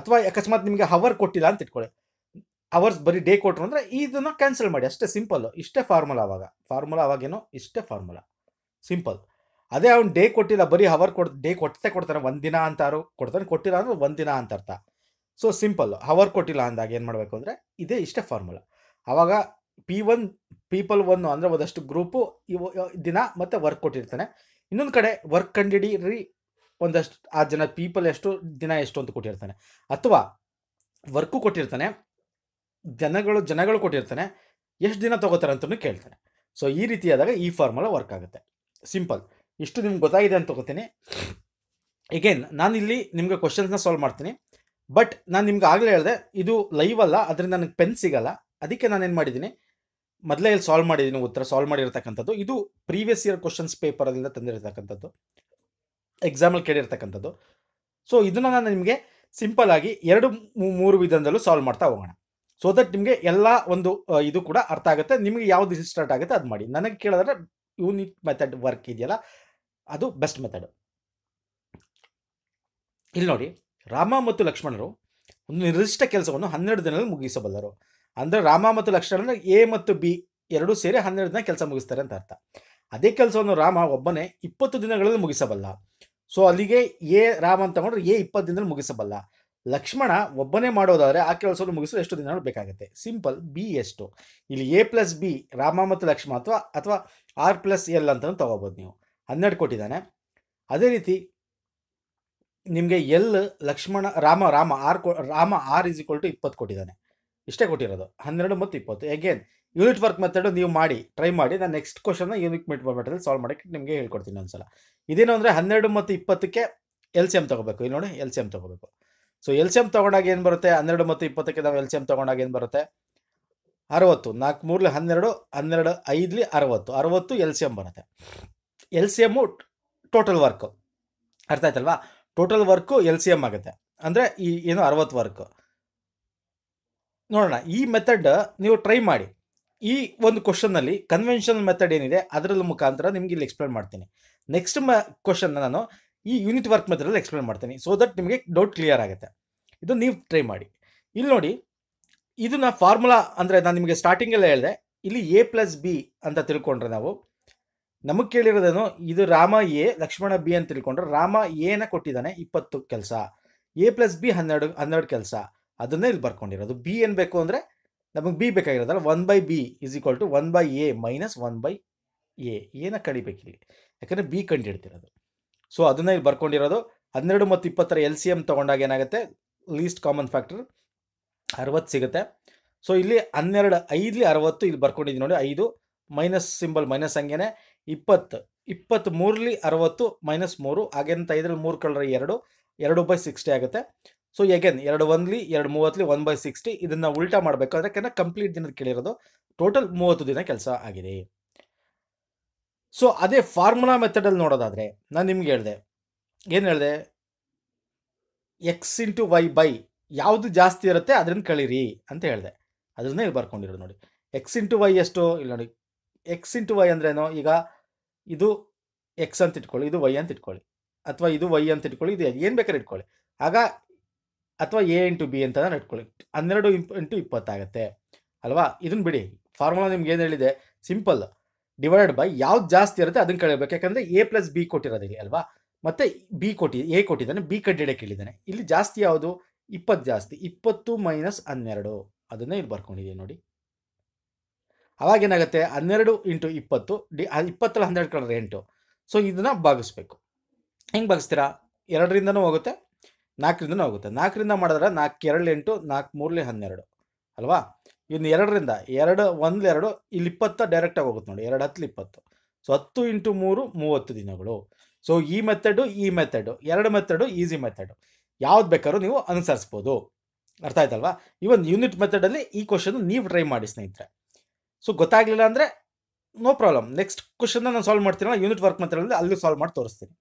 ಅಥವಾ ಅಕಸ್ಮಾತ್ ನಿಮಗೆ ಹವರ್ ಕೊಟ್ಟಿಲ್ಲ ಅಂತ ಇಟ್ಕೊಳ್ಳಿ ಅವರ್ಸ್ ಬರೀ ಡೇ ಕೊಟ್ಟರು ಅಂದರೆ ಇದನ್ನು ಕ್ಯಾನ್ಸಲ್ ಮಾಡಿ ಅಷ್ಟೇ ಸಿಂಪಲ್ ಇಷ್ಟೇ ಫಾರ್ಮುಲಾ ಅವಾಗ ಫಾರ್ಮುಲಾ ಅವಾಗೇನೋ ಇಷ್ಟೇ ಫಾರ್ಮುಲಾ ಸಿಂಪಲ್ ಅದೇ ಅವ್ನು ಡೇ ಕೊಟ್ಟಿಲ್ಲ ಬರೀ ಹವರ್ ಕೊಡ್ ಡೇ ಕೊಟ್ಟೆ ಕೊಡ್ತಾನೆ ಒಂದು ದಿನ ಅಂತಾರು ಕೊಡ್ತಾನೆ ಕೊಟ್ಟಿಲ್ಲ ಅಂದ್ರೆ ಒಂದು ದಿನ ಅಂತ ಅರ್ಥ ಸೊ ಸಿಂಪಲ್ ಹವರ್ ಕೊಟ್ಟಿಲ್ಲ ಅಂದಾಗ ಏನು ಮಾಡಬೇಕು ಅಂದರೆ ಇದೇ ಇಷ್ಟೇ ಫಾರ್ಮುಲಾ ಆವಾಗ ಪಿ ಒನ್ ಪೀಪಲ್ ಒನ್ ಅಂದರೆ ಒಂದಷ್ಟು ಗ್ರೂಪು ಇವು ದಿನ ಮತ್ತು ವರ್ಕ್ ಕೊಟ್ಟಿರ್ತಾನೆ ಇನ್ನೊಂದು ಕಡೆ ವರ್ಕ್ ಕಂಡಿಡೀರಿ ಒಂದಷ್ಟು ಆ ಜನ ಪೀಪಲ್ ಎಷ್ಟು ದಿನ ಎಷ್ಟು ಅಂತ ಕೊಟ್ಟಿರ್ತಾನೆ ಅಥವಾ ವರ್ಕು ಕೊಟ್ಟಿರ್ತಾನೆ ಜನಗಳು ಜನಗಳು ಕೊಟ್ಟಿರ್ತಾನೆ ಎಷ್ಟು ದಿನ ತೊಗೋತಾರೆ ಅಂತ ಕೇಳ್ತಾನೆ ಸೊ ಈ ರೀತಿಯಾದಾಗ ಈ ಫಾರ್ಮುಲಾ ವರ್ಕ್ ಆಗುತ್ತೆ ಸಿಂಪಲ್ ಇಷ್ಟು ನಿಮ್ಗೆ ಗೊತ್ತಾಗಿದೆ ಅಂತ ತಗೋತೀನಿ ಎಗೇನ್ ನಾನಿಲ್ಲಿ ನಿಮಗೆ ಕ್ವಶನ್ಸ್ನ ಸಾಲ್ವ್ ಮಾಡ್ತೀನಿ ಬಟ್ ನಾನು ನಿಮ್ಗೆ ಆಗಲೇ ಹೇಳಿದೆ ಇದು ಲೈವ್ ಅಲ್ಲ ಅದರಿಂದ ನನಗೆ ಪೆನ್ ಸಿಗಲ್ಲ ಅದಕ್ಕೆ ನಾನು ಏನು ಮಾಡಿದ್ದೀನಿ ಮೊದಲೇ ಇಲ್ಲಿ ಸಾಲ್ವ್ ಮಾಡಿದ್ದೀನಿ ಉತ್ತರ ಸಾಲ್ವ್ ಮಾಡಿರ್ತಕ್ಕಂಥದ್ದು ಇದು ಪ್ರೀವಿಯಸ್ ಇಯರ್ ಕ್ವಶನ್ಸ್ ಪೇಪರಲ್ಲಿ ತಂದಿರತಕ್ಕಂಥದ್ದು ಎಕ್ಸಾಮಲ್ಲಿ ಕೇಳಿರ್ತಕ್ಕಂಥದ್ದು ಸೊ ಇದನ್ನು ನಾನು ನಿಮಗೆ ಸಿಂಪಲ್ ಆಗಿ ಎರಡು ಮೂರು ವಿಧದಲ್ಲೂ ಸಾಲ್ವ್ ಮಾಡ್ತಾ ಹೋಗೋಣ ಸೊ ದಟ್ ನಿಮಗೆ ಎಲ್ಲ ಒಂದು ಇದು ಕೂಡ ಅರ್ಥ ಆಗುತ್ತೆ ನಿಮಗೆ ಯಾವ್ದು ಸ್ಟಾರ್ಟ್ ಆಗುತ್ತೆ ಅದು ಮಾಡಿ ನನಗೆ ಕೇಳಿದ್ರೆ ಯೂನಿಟ್ ಮೆಥಡ್ ವರ್ಕ್ ಇದೆಯಲ್ಲ ಅದು ಬೆಸ್ಟ್ ಮೆಥಡ್ ಇಲ್ಲಿ ನೋಡಿ ರಾಮ ಮತ್ತು ಲಕ್ಷ್ಮಣರು ಒಂದು ನಿರ್ದಿಷ್ಟ ಕೆಲಸವನ್ನು ಹನ್ನೆರಡು ದಿನದಲ್ಲಿ ಮುಗಿಸಬಲ್ಲರು ಅಂದರೆ ರಾಮ ಮತ್ತು ಲಕ್ಷ್ಮಣರು ಎ ಮತ್ತು ಬಿ ಎರಡೂ ಸೇರಿ ಹನ್ನೆರಡು ದಿನ ಕೆಲಸ ಮುಗಿಸ್ತಾರೆ ಅಂತ ಅರ್ಥ ಅದೇ ಕೆಲಸವನ್ನು ರಾಮ ಒಬ್ಬನೇ ಇಪ್ಪತ್ತು ದಿನಗಳಲ್ಲಿ ಮುಗಿಸಬಲ್ಲ ಸೊ ಅಲ್ಲಿಗೆ ಎ ರಾಮ ಅಂತ ತಗೊಂಡ್ರೆ ಎ ಇಪ್ಪತ್ತು ದಿನದಲ್ಲಿ ಮುಗಿಸಬಲ್ಲ ಲಕ್ಷ್ಮಣ ಒಬ್ಬನೇ ಮಾಡೋದಾದರೆ ಆ ಕೆಲಸವನ್ನು ಮುಗಿಸಲು ಎಷ್ಟು ದಿನಗಳು ಬೇಕಾಗುತ್ತೆ ಸಿಂಪಲ್ ಬಿ ಎಷ್ಟು ಇಲ್ಲಿ ಎ ಪ್ಲಸ್ ಬಿ ರಾಮ ಮತ್ತು ಲಕ್ಷ್ಮಣ ಅಥವಾ ಅಥವಾ ಆರ್ ಪ್ಲಸ್ ಎಲ್ ಅಂತ ತಗೋಬೋದು ನೀವು ಹನ್ನೆರಡು ಕೊಟ್ಟಿದ್ದಾನೆ ಅದೇ ರೀತಿ ನಿಮಗೆ ಎಲ್ ಲಕ್ಷ್ಮಣ ರಾಮ ರಾಮ ಆರ್ ಕೊ Rama R is equal to ಇಪ್ಪತ್ತು ಕೊಟ್ಟಿದ್ದಾನೆ ಇಷ್ಟೇ ಕೊಟ್ಟಿರೋದು ಹನ್ನೆರಡು ಮತ್ತು ಇಪ್ಪತ್ತು ಎಗೇನ್ ಯೂನಿಟ್ ವರ್ಕ್ ಮೆಥಡು ನೀವು ಮಾಡಿ ಟ್ರೈ ಮಾಡಿ ನಾನು ನೆಕ್ಸ್ಟ್ ಕ್ವಶನ್ನ ಯೂನಿಟ್ ಮಿಟ್ ಮೆಥಡಲ್ಲಿ ಸಾಲ್ವ್ ಮಾಡಿ ನಿಮಗೆ ಹೇಳ್ಕೊಡ್ತೀನಿ ಒಂದ್ಸಲ ಇದೇನು ಅಂದರೆ ಹನ್ನೆರಡು ಮತ್ತು ಇಪ್ಪತ್ತಕ್ಕೆ ಎಲ್ ಸಿ ಎಮ್ ತೊಗೋಬೇಕು ಇಲ್ಲಿ ನೋಡಿ ಎಲ್ ಸಿ ಎಮ್ ತೊಗೋಬೇಕು ಸೊ ಎಲ್ ಸಿ ಎಮ್ ತೊಗೊಂಡಾಗ ಏನು ಬರುತ್ತೆ ಹನ್ನೆರಡು ಮತ್ತು ಇಪ್ಪತ್ತಕ್ಕೆ ನಾವು ಎಲ್ ಸಿ ಎಮ್ ತೊಗೊಂಡಾಗ ಏನು ಬರುತ್ತೆ ಅರವತ್ತು ನಾಲ್ಕು ಮೂರಲಿ ಹನ್ನೆರಡು ಹನ್ನೆರಡು ಐದ್ಲಿ ಅರವತ್ತು ಅರವತ್ತು ಎಲ್ ಸಿ ಎಮ್ ಬರುತ್ತೆ L C M total work ಅರ್ಥ ಆಯ್ತಲ್ವಾ total work L C M ಆಗುತ್ತೆ ಅಂದರೆ ಈ ಏನು ಅರವತ್ತು ವರ್ಕು ನೋಡೋಣ ಈ ಮೆಥಡ್ ನೀವು ಟ್ರೈ ಮಾಡಿ ಈ ಒಂದು ಕ್ವಶನಲ್ಲಿ ಕನ್ವೆನ್ಷನಲ್ ಮೆಥಡ್ ಏನಿದೆ ಅದರಲ್ಲಿ ಮುಖಾಂತರ ನಿಮ್ಗೆ ಇಲ್ಲಿ ಎಕ್ಸ್ಪ್ಲೇನ್ ಮಾಡ್ತೀನಿ ನೆಕ್ಸ್ಟ್ ಮ ಕ್ವಶನ್ನ ನಾನು ಈ ಯೂನಿಟ್ ವರ್ಕ್ ಮೆಥಡಲ್ಲಿ ಎಕ್ಸ್ಪ್ಲೇನ್ ಮಾಡ್ತೀನಿ ಸೊ ದಟ್ ನಿಮಗೆ ಡೌಟ್ ಕ್ಲಿಯರ್ ಆಗುತ್ತೆ ಇದು ನೀವು ಟ್ರೈ ಮಾಡಿ ಇಲ್ಲಿ ನೋಡಿ ಇದನ್ನ ಫಾರ್ಮುಲಾ ಅಂದರೆ ನಾನು ನಿಮಗೆ ಸ್ಟಾರ್ಟಿಂಗಲ್ಲೇ ಹೇಳಿದೆ ಇಲ್ಲಿ ಎ ಪ್ಲಸ್ ಬಿ ಅಂತ ತಿಳ್ಕೊಂಡ್ರೆ ನಾವು ನಮಗೆ ಕೇಳಿರೋದೇನು ಇದು ರಾಮ ಎ ಲಕ್ಷ್ಮಣ ಬಿ ಅಂತ ತಿಳ್ಕೊಂಡ್ರೆ ರಾಮ ಎನ ಕೊಟ್ಟಿದ್ದಾನೆ ಇಪ್ಪತ್ತು ಕೆಲಸ ಎ ಪ್ಲಸ್ ಬಿ ಹನ್ನೆರಡು ಹನ್ನೆರಡು ಕೆಲಸ ಅದನ್ನೇ ಇಲ್ಲಿ ಬರ್ಕೊಂಡಿರೋದು ಬಿ ಏನು ಬೇಕು ಅಂದರೆ ನಮಗೆ ಬಿ ಬೇಕಾಗಿರೋದಲ್ಲ one by B is equal to one by A minus one by A ಏನ ಕಡಿಬೇಕಿಲ್ಲಿ ಯಾಕಂದ್ರೆ ಬಿ ಕಂಡುಹಿಡ್ತಿರೋದು ಸೊ ಅದನ್ನ ಇಲ್ಲಿ ಬರ್ಕೊಂಡಿರೋದು ಹನ್ನೆರಡು ಮತ್ತು ಇಪ್ಪತ್ತರ ಎಲ್ ಸಿ ಎಮ್ ತಗೊಂಡಾಗ ಏನಾಗುತ್ತೆ ಲೀಸ್ಟ್ ಕಾಮನ್ ಫ್ಯಾಕ್ಟರ್ ಅರವತ್ತು ಸಿಗುತ್ತೆ ಸೊ ಇಲ್ಲಿ ಹನ್ನೆರಡು ಐದ್ಲಿ ಅರವತ್ತು ಇಲ್ಲಿ ಬರ್ಕೊಂಡಿದ್ವಿ ನೋಡಿ ಐದು ಮೈನಸ್ ಸಿಂಬಲ್ ಮೈನಸ್ ಹಂಗೇನೆ ಇಪ್ಪತ್ತು ಇಪ್ಪತ್ತು ಮೂರಲಿ ಅರವತ್ತು ಮೈನಸ್ ಮೂರು ಹಾಗೆಂತ ಇದ್ರಲ್ಲಿ ಮೂರು ಕಳ್ರೆ ಎರಡು ಎರಡು ಬೈ ಸಿಕ್ಸ್ಟಿ ಆಗುತ್ತೆ ಸೊ ಎಗೇನ್ ಎರಡು ಒಂದ್ಲಿ ಎರಡು ಮೂವತ್ತಲಿ ಒನ್ ಬೈ ಸಿಕ್ಸ್ಟಿ ಇದನ್ನು ಉಲ್ಟಾ ಮಾಡಬೇಕು ಅದಕ್ಕೆ ಕಂಪ್ಲೀಟ್ ದಿನದ ಕೇಳಿರೋದು ಟೋಟಲ್ ಮೂವತ್ತು ದಿನ ಕೆಲಸ ಆಗಿದೆ ಸೊ ಅದೇ ಫಾರ್ಮುಲಾ ಮೆಥಡಲ್ಲಿ ನೋಡೋದಾದರೆ ನಾನು ನಿಮ್ಗೆ ಹೇಳಿದೆ ಏನು ಹೇಳಿದೆ ಎಕ್ಸ್ ಇಂಟು ವೈ ಬೈ ಯಾವುದು ಜಾಸ್ತಿ ಇರುತ್ತೆ ಅದರಿಂದ ಕಳೀರಿ ಅಂತ ಹೇಳಿದೆ ಅದನ್ನೇ ಇಲ್ಲಿ ಬರ್ಕೊಂಡಿರೋದು ನೋಡಿ ಎಕ್ಸ್ ಇಂಟು ವೈ ಎಷ್ಟು ಇಲ್ಲ ನೋಡಿ ಎಕ್ಸ್ ಇಂಟು ವೈ ಅಂದ್ರೇನು ಈಗ ಇದು ಎಕ್ಸ್ ಅಂತ ಇಟ್ಕೊಳ್ಳಿ ಇದು ವೈ ಅಂತ ಇಟ್ಕೊಳ್ಳಿ ಅಥವಾ ಇದು ವೈ ಅಂತ ಇಟ್ಕೊಳ್ಳಿ ಇದು ಏನು ಬೇಕಾದ್ರೆ ಇಟ್ಕೊಳ್ಳಿ ಆಗ ಅಥವಾ ಎ ಇಂಟು ಬಿ ಅಂತ ಇಟ್ಕೊಳ್ಳಿ ಹನ್ನೆರಡು ಇಂಪ್ ಇಂಟು ಇಪ್ಪತ್ತಾಗುತ್ತೆ ಅಲ್ವಾ ಇದನ್ನು ಬಿಡಿ ಫಾರ್ಮುಲಾ ನಿಮ್ಗೆ ಏನು ಹೇಳಿದೆ ಸಿಂಪಲ್ ಡಿವೈಡೆಡ್ ಬೈ ಯಾವ್ದು ಜಾಸ್ತಿ ಇರುತ್ತೆ ಅದನ್ನು ಕಳಿಬೇಕು ಯಾಕಂದರೆ ಎ ಪ್ಲಸ್ ಬಿ ಕೊಟ್ಟಿರೋದಿಲ್ಲ ಅಲ್ವಾ ಮತ್ತು ಬಿ ಕೊಟ್ಟಿ ಎ ಕೊಟ್ಟಿದ್ದಾನೆ ಬಿ ಕಡ್ಡಿಡೆ ಕೇಳಿದ್ದಾನೆ ಇಲ್ಲಿ ಜಾಸ್ತಿ ಯಾವುದು ಇಪ್ಪತ್ತು ಜಾಸ್ತಿ ಇಪ್ಪತ್ತು ಮೈನಸ್ ಹನ್ನೆರಡು ಅದನ್ನೇ ಇಲ್ಲಿ ಬರ್ಕೊಂಡಿದ್ದೀನಿ ನೋಡಿ ಅವಾಗೇನಾಗುತ್ತೆ ಹನ್ನೆರಡು ಇಂಟು ಇಪ್ಪತ್ತು ಡಿ ಇಪ್ಪತ್ತರ ಹನ್ನೆರಡು ಕಳೆದ ಎಂಟು ಸೊ ಇದನ್ನು ಭಾಗಿಸ್ಬೇಕು ಹೆಂಗೆ ಭಾಗಿಸ್ತೀರಾ ಎರಡರಿಂದನೂ ಹೋಗುತ್ತೆ ನಾಲ್ಕರಿಂದನೂ ಹೋಗುತ್ತೆ ನಾಲ್ಕರಿಂದ ಮಾಡಿದ್ರೆ ನಾಲ್ಕು ಎರಡು ಎಂಟು ನಾಲ್ಕು ಮೂರಲಿ ಹನ್ನೆರಡು ಅಲ್ವಾ ಇನ್ನು ಎರಡರಿಂದ ಎರಡು ಒಂದು ಎರಡು ಇಲ್ಲಿ ಇಪ್ಪತ್ತು ಡೈರೆಕ್ಟಾಗಿ ಹೋಗುತ್ತೆ ನೋಡಿ ಎರಡು ಹತ್ತಲಿ ಇಪ್ಪತ್ತು ಸೊ ಹತ್ತು ಇಂಟು ಮೂರು ಮೂವತ್ತು ದಿನಗಳು ಸೊ ಈ ಮೆಥಡು ಈ ಮೆಥಡು ಎರಡು ಮೆಥಡು ಈಸಿ ಮೆಥಡು ಯಾವ್ದು ಬೇಕಾದ್ರೂ ನೀವು ಅನುಸರಿಸ್ಬೋದು ಅರ್ಥ ಆಯ್ತಲ್ವಾ ಈ ಒಂದು ಯೂನಿಟ್ ಮೆಥಡಲ್ಲಿ ಈ ಕ್ವಶನ್ ನೀವು ಟ್ರೈ ಮಾಡಿ ಸ್ನೇಹಿತರೆ ಸೊ ಗೊತ್ತಾಗಲಿಲ್ಲ ಅಂದರೆ ನೋ ಪ್ರಾಬ್ಲಮ್ ನೆಕ್ಸ್ಟ್ ಕ್ವಶನ್ನ ನಾನು ಸಾಲ್ವ್ ಮಾಡ್ತೀನಿ ಯೂನಿಟ್ ವರ್ಕ್ ಮಾತ್ರ ಅಲ್ಲಿ ಸಾಲ್ವ್ ಮಾಡಿ ತೋರಿಸ್ತೀನಿ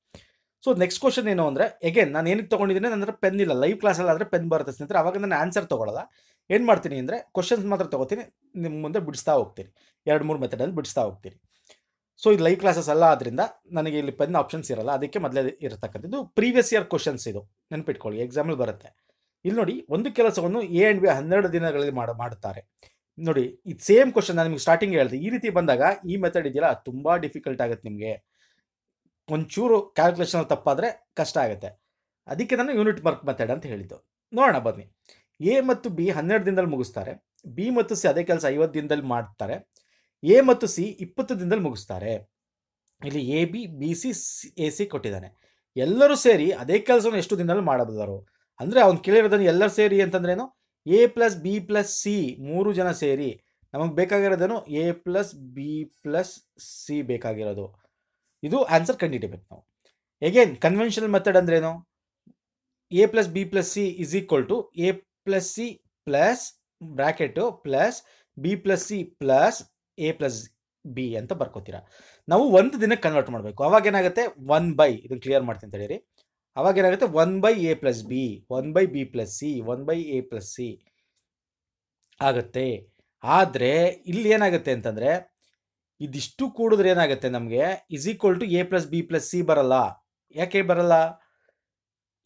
ಸೊ ನೆಕ್ಸ್ಟ್ ಕ್ವಶನ್ ಏನು ಅಂದರೆ ಎಗೇನ್ ನಾನು ಏನಕ್ಕೆ ತೊಗೊಂಡಿದ್ದೀನಿ ನನ್ನ ಪೆನ್ ಇಲ್ಲ ಲೈವ್ ಕ್ಲಾಸಲ್ಲಿ ಆದರೆ ಪೆನ್ ಬರುತ್ತೆ ಸ್ನೇಹಿತರೆ ಅವಾಗ ನಾನು ಆನ್ಸರ್ ತೊಗೊಳಲ್ಲ ಏನು ಮಾಡ್ತೀನಿ ಅಂದರೆ ಕ್ವಶನ್ಸ್ ಮಾತ್ರ ತೊಗೋತೀನಿ ನಿಮ್ಮ ಮುಂದೆ ಬಿಡಿಸ್ತಾ ಹೋಗ್ತೀನಿ ಎರಡು ಮೂರು ಮೆಥಡಲ್ಲಿ ಬಿಡಿಸ್ತಾ ಹೋಗ್ತೀನಿ ಸೊ ಇದು ಲೈವ್ ಕ್ಲಾಸಸ್ ಅಲ್ಲ ಆದ್ದರಿಂದ ನನಗೆ ಇಲ್ಲಿ ಪೆನ್ ಆಪ್ಷನ್ಸ್ ಇರಲ್ಲ ಅದಕ್ಕೆ ಮೊದಲೇ ಇರತಕ್ಕಂಥದ್ದು ಪ್ರೀವಿಯಸ್ ಇಯರ್ ಕ್ವಶನ್ಸ್ ಇದು ನೆನಪಿಟ್ಕೊಳ್ಳಿ ಎಕ್ಸಾಮಲ್ ಬರುತ್ತೆ ಇಲ್ಲಿ ನೋಡಿ ಒಂದು ಕೆಲಸವನ್ನು ಎ ಆ್ಯಂಡ್ ಬಿ ಹನ್ನೆರಡು ದಿನಗಳಲ್ಲಿ ಮಾಡುತ್ತಾರೆ ನೋಡಿ ಇದು ಸೇಮ್ ಕ್ವಶನ್ ನಾನು ನಿಮ್ಗೆ ಸ್ಟಾರ್ಟಿಂಗ್ ಹೇಳ್ತೀನಿ ಈ ರೀತಿ ಬಂದಾಗ ಈ ಮೆಥಡ್ ಇದೆಯಲ್ಲ ತುಂಬ ಡಿಫಿಕಲ್ಟ್ ಆಗುತ್ತೆ ನಿಮಗೆ ಒಂಚೂರು ಕ್ಯಾಲ್ಕುಲೇಷನ್ ತಪ್ಪಾದರೆ ಕಷ್ಟ ಆಗುತ್ತೆ ಅದಕ್ಕೆ ನಾನು ಯೂನಿಟ್ ಮಾರ್ಕ್ ಮೆಥಡ್ ಅಂತ ಹೇಳಿದ್ದು ನೋಡೋಣ ಬನ್ನಿ ಎ ಮತ್ತು ಬಿ ಹನ್ನೆರಡು ದಿನದಲ್ಲಿ ಮುಗಿಸ್ತಾರೆ ಬಿ ಮತ್ತು ಸಿ ಅದೇ ಕೆಲಸ ಐವತ್ತು ದಿನದಲ್ಲಿ ಮಾಡ್ತಾರೆ ಎ ಮತ್ತು ಸಿ ಇಪ್ಪತ್ತು ದಿನದಲ್ಲಿ ಮುಗಿಸ್ತಾರೆ ಇಲ್ಲಿ A B B C A C ಕೊಟ್ಟಿದ್ದಾನೆ ಎಲ್ಲರೂ ಸೇರಿ ಅದೇ ಕೆಲಸ ಎಷ್ಟು ದಿನದಲ್ಲಿ ಮಾಡಬಲ್ಲರು ಅಂದರೆ ಅವ್ನು ಕೇಳಿರೋದನ್ನು ಎಲ್ಲರೂ ಸೇರಿ ಅಂತಂದ್ರೇನು A plus B plus C ಮೂರು ಜನ ಸೇರಿ ನಮಗೆ ಬೇಕಾಗಿರೋದೇನು A plus B plus C ಬೇಕಾಗಿರೋದು ಇದು ಆನ್ಸರ್ ಕಂಡಿಡಿಬೇಕು ನಾವು ಎಗೇನ್ ಕನ್ವೆನ್ಷನಲ್ ಮೆಥಡ್ ಅಂದ್ರೇನು A plus B plus C is equal to A plus C plus bracket plus B plus C plus A plus B ಅಂತ ಬರ್ಕೋತೀರಾ ನಾವು ಒಂದು ದಿನಕ್ಕೆ ಕನ್ವರ್ಟ್ ಮಾಡಬೇಕು ಅವಾಗ ಏನಾಗುತ್ತೆ ಒನ್ ಬೈ ಇದನ್ನು ಕ್ಲಿಯರ್ ಮಾಡ್ತೀನಿ ಅಂತ ಹೇಳಿರಿ ಅವಾಗ ಏನಾಗುತ್ತೆ one by A plus B one by B plus C one by A plus C ಆಗುತ್ತೆ ಆದರೆ ಇಲ್ಲಿ ಏನಾಗುತ್ತೆ ಅಂತಂದರೆ ಇದಿಷ್ಟು ಕೂಡಿದ್ರೆ ಏನಾಗುತ್ತೆ ನಮಗೆ is equal to A plus B plus C ಬರಲ್ಲ ಯಾಕೆ ಬರಲ್ಲ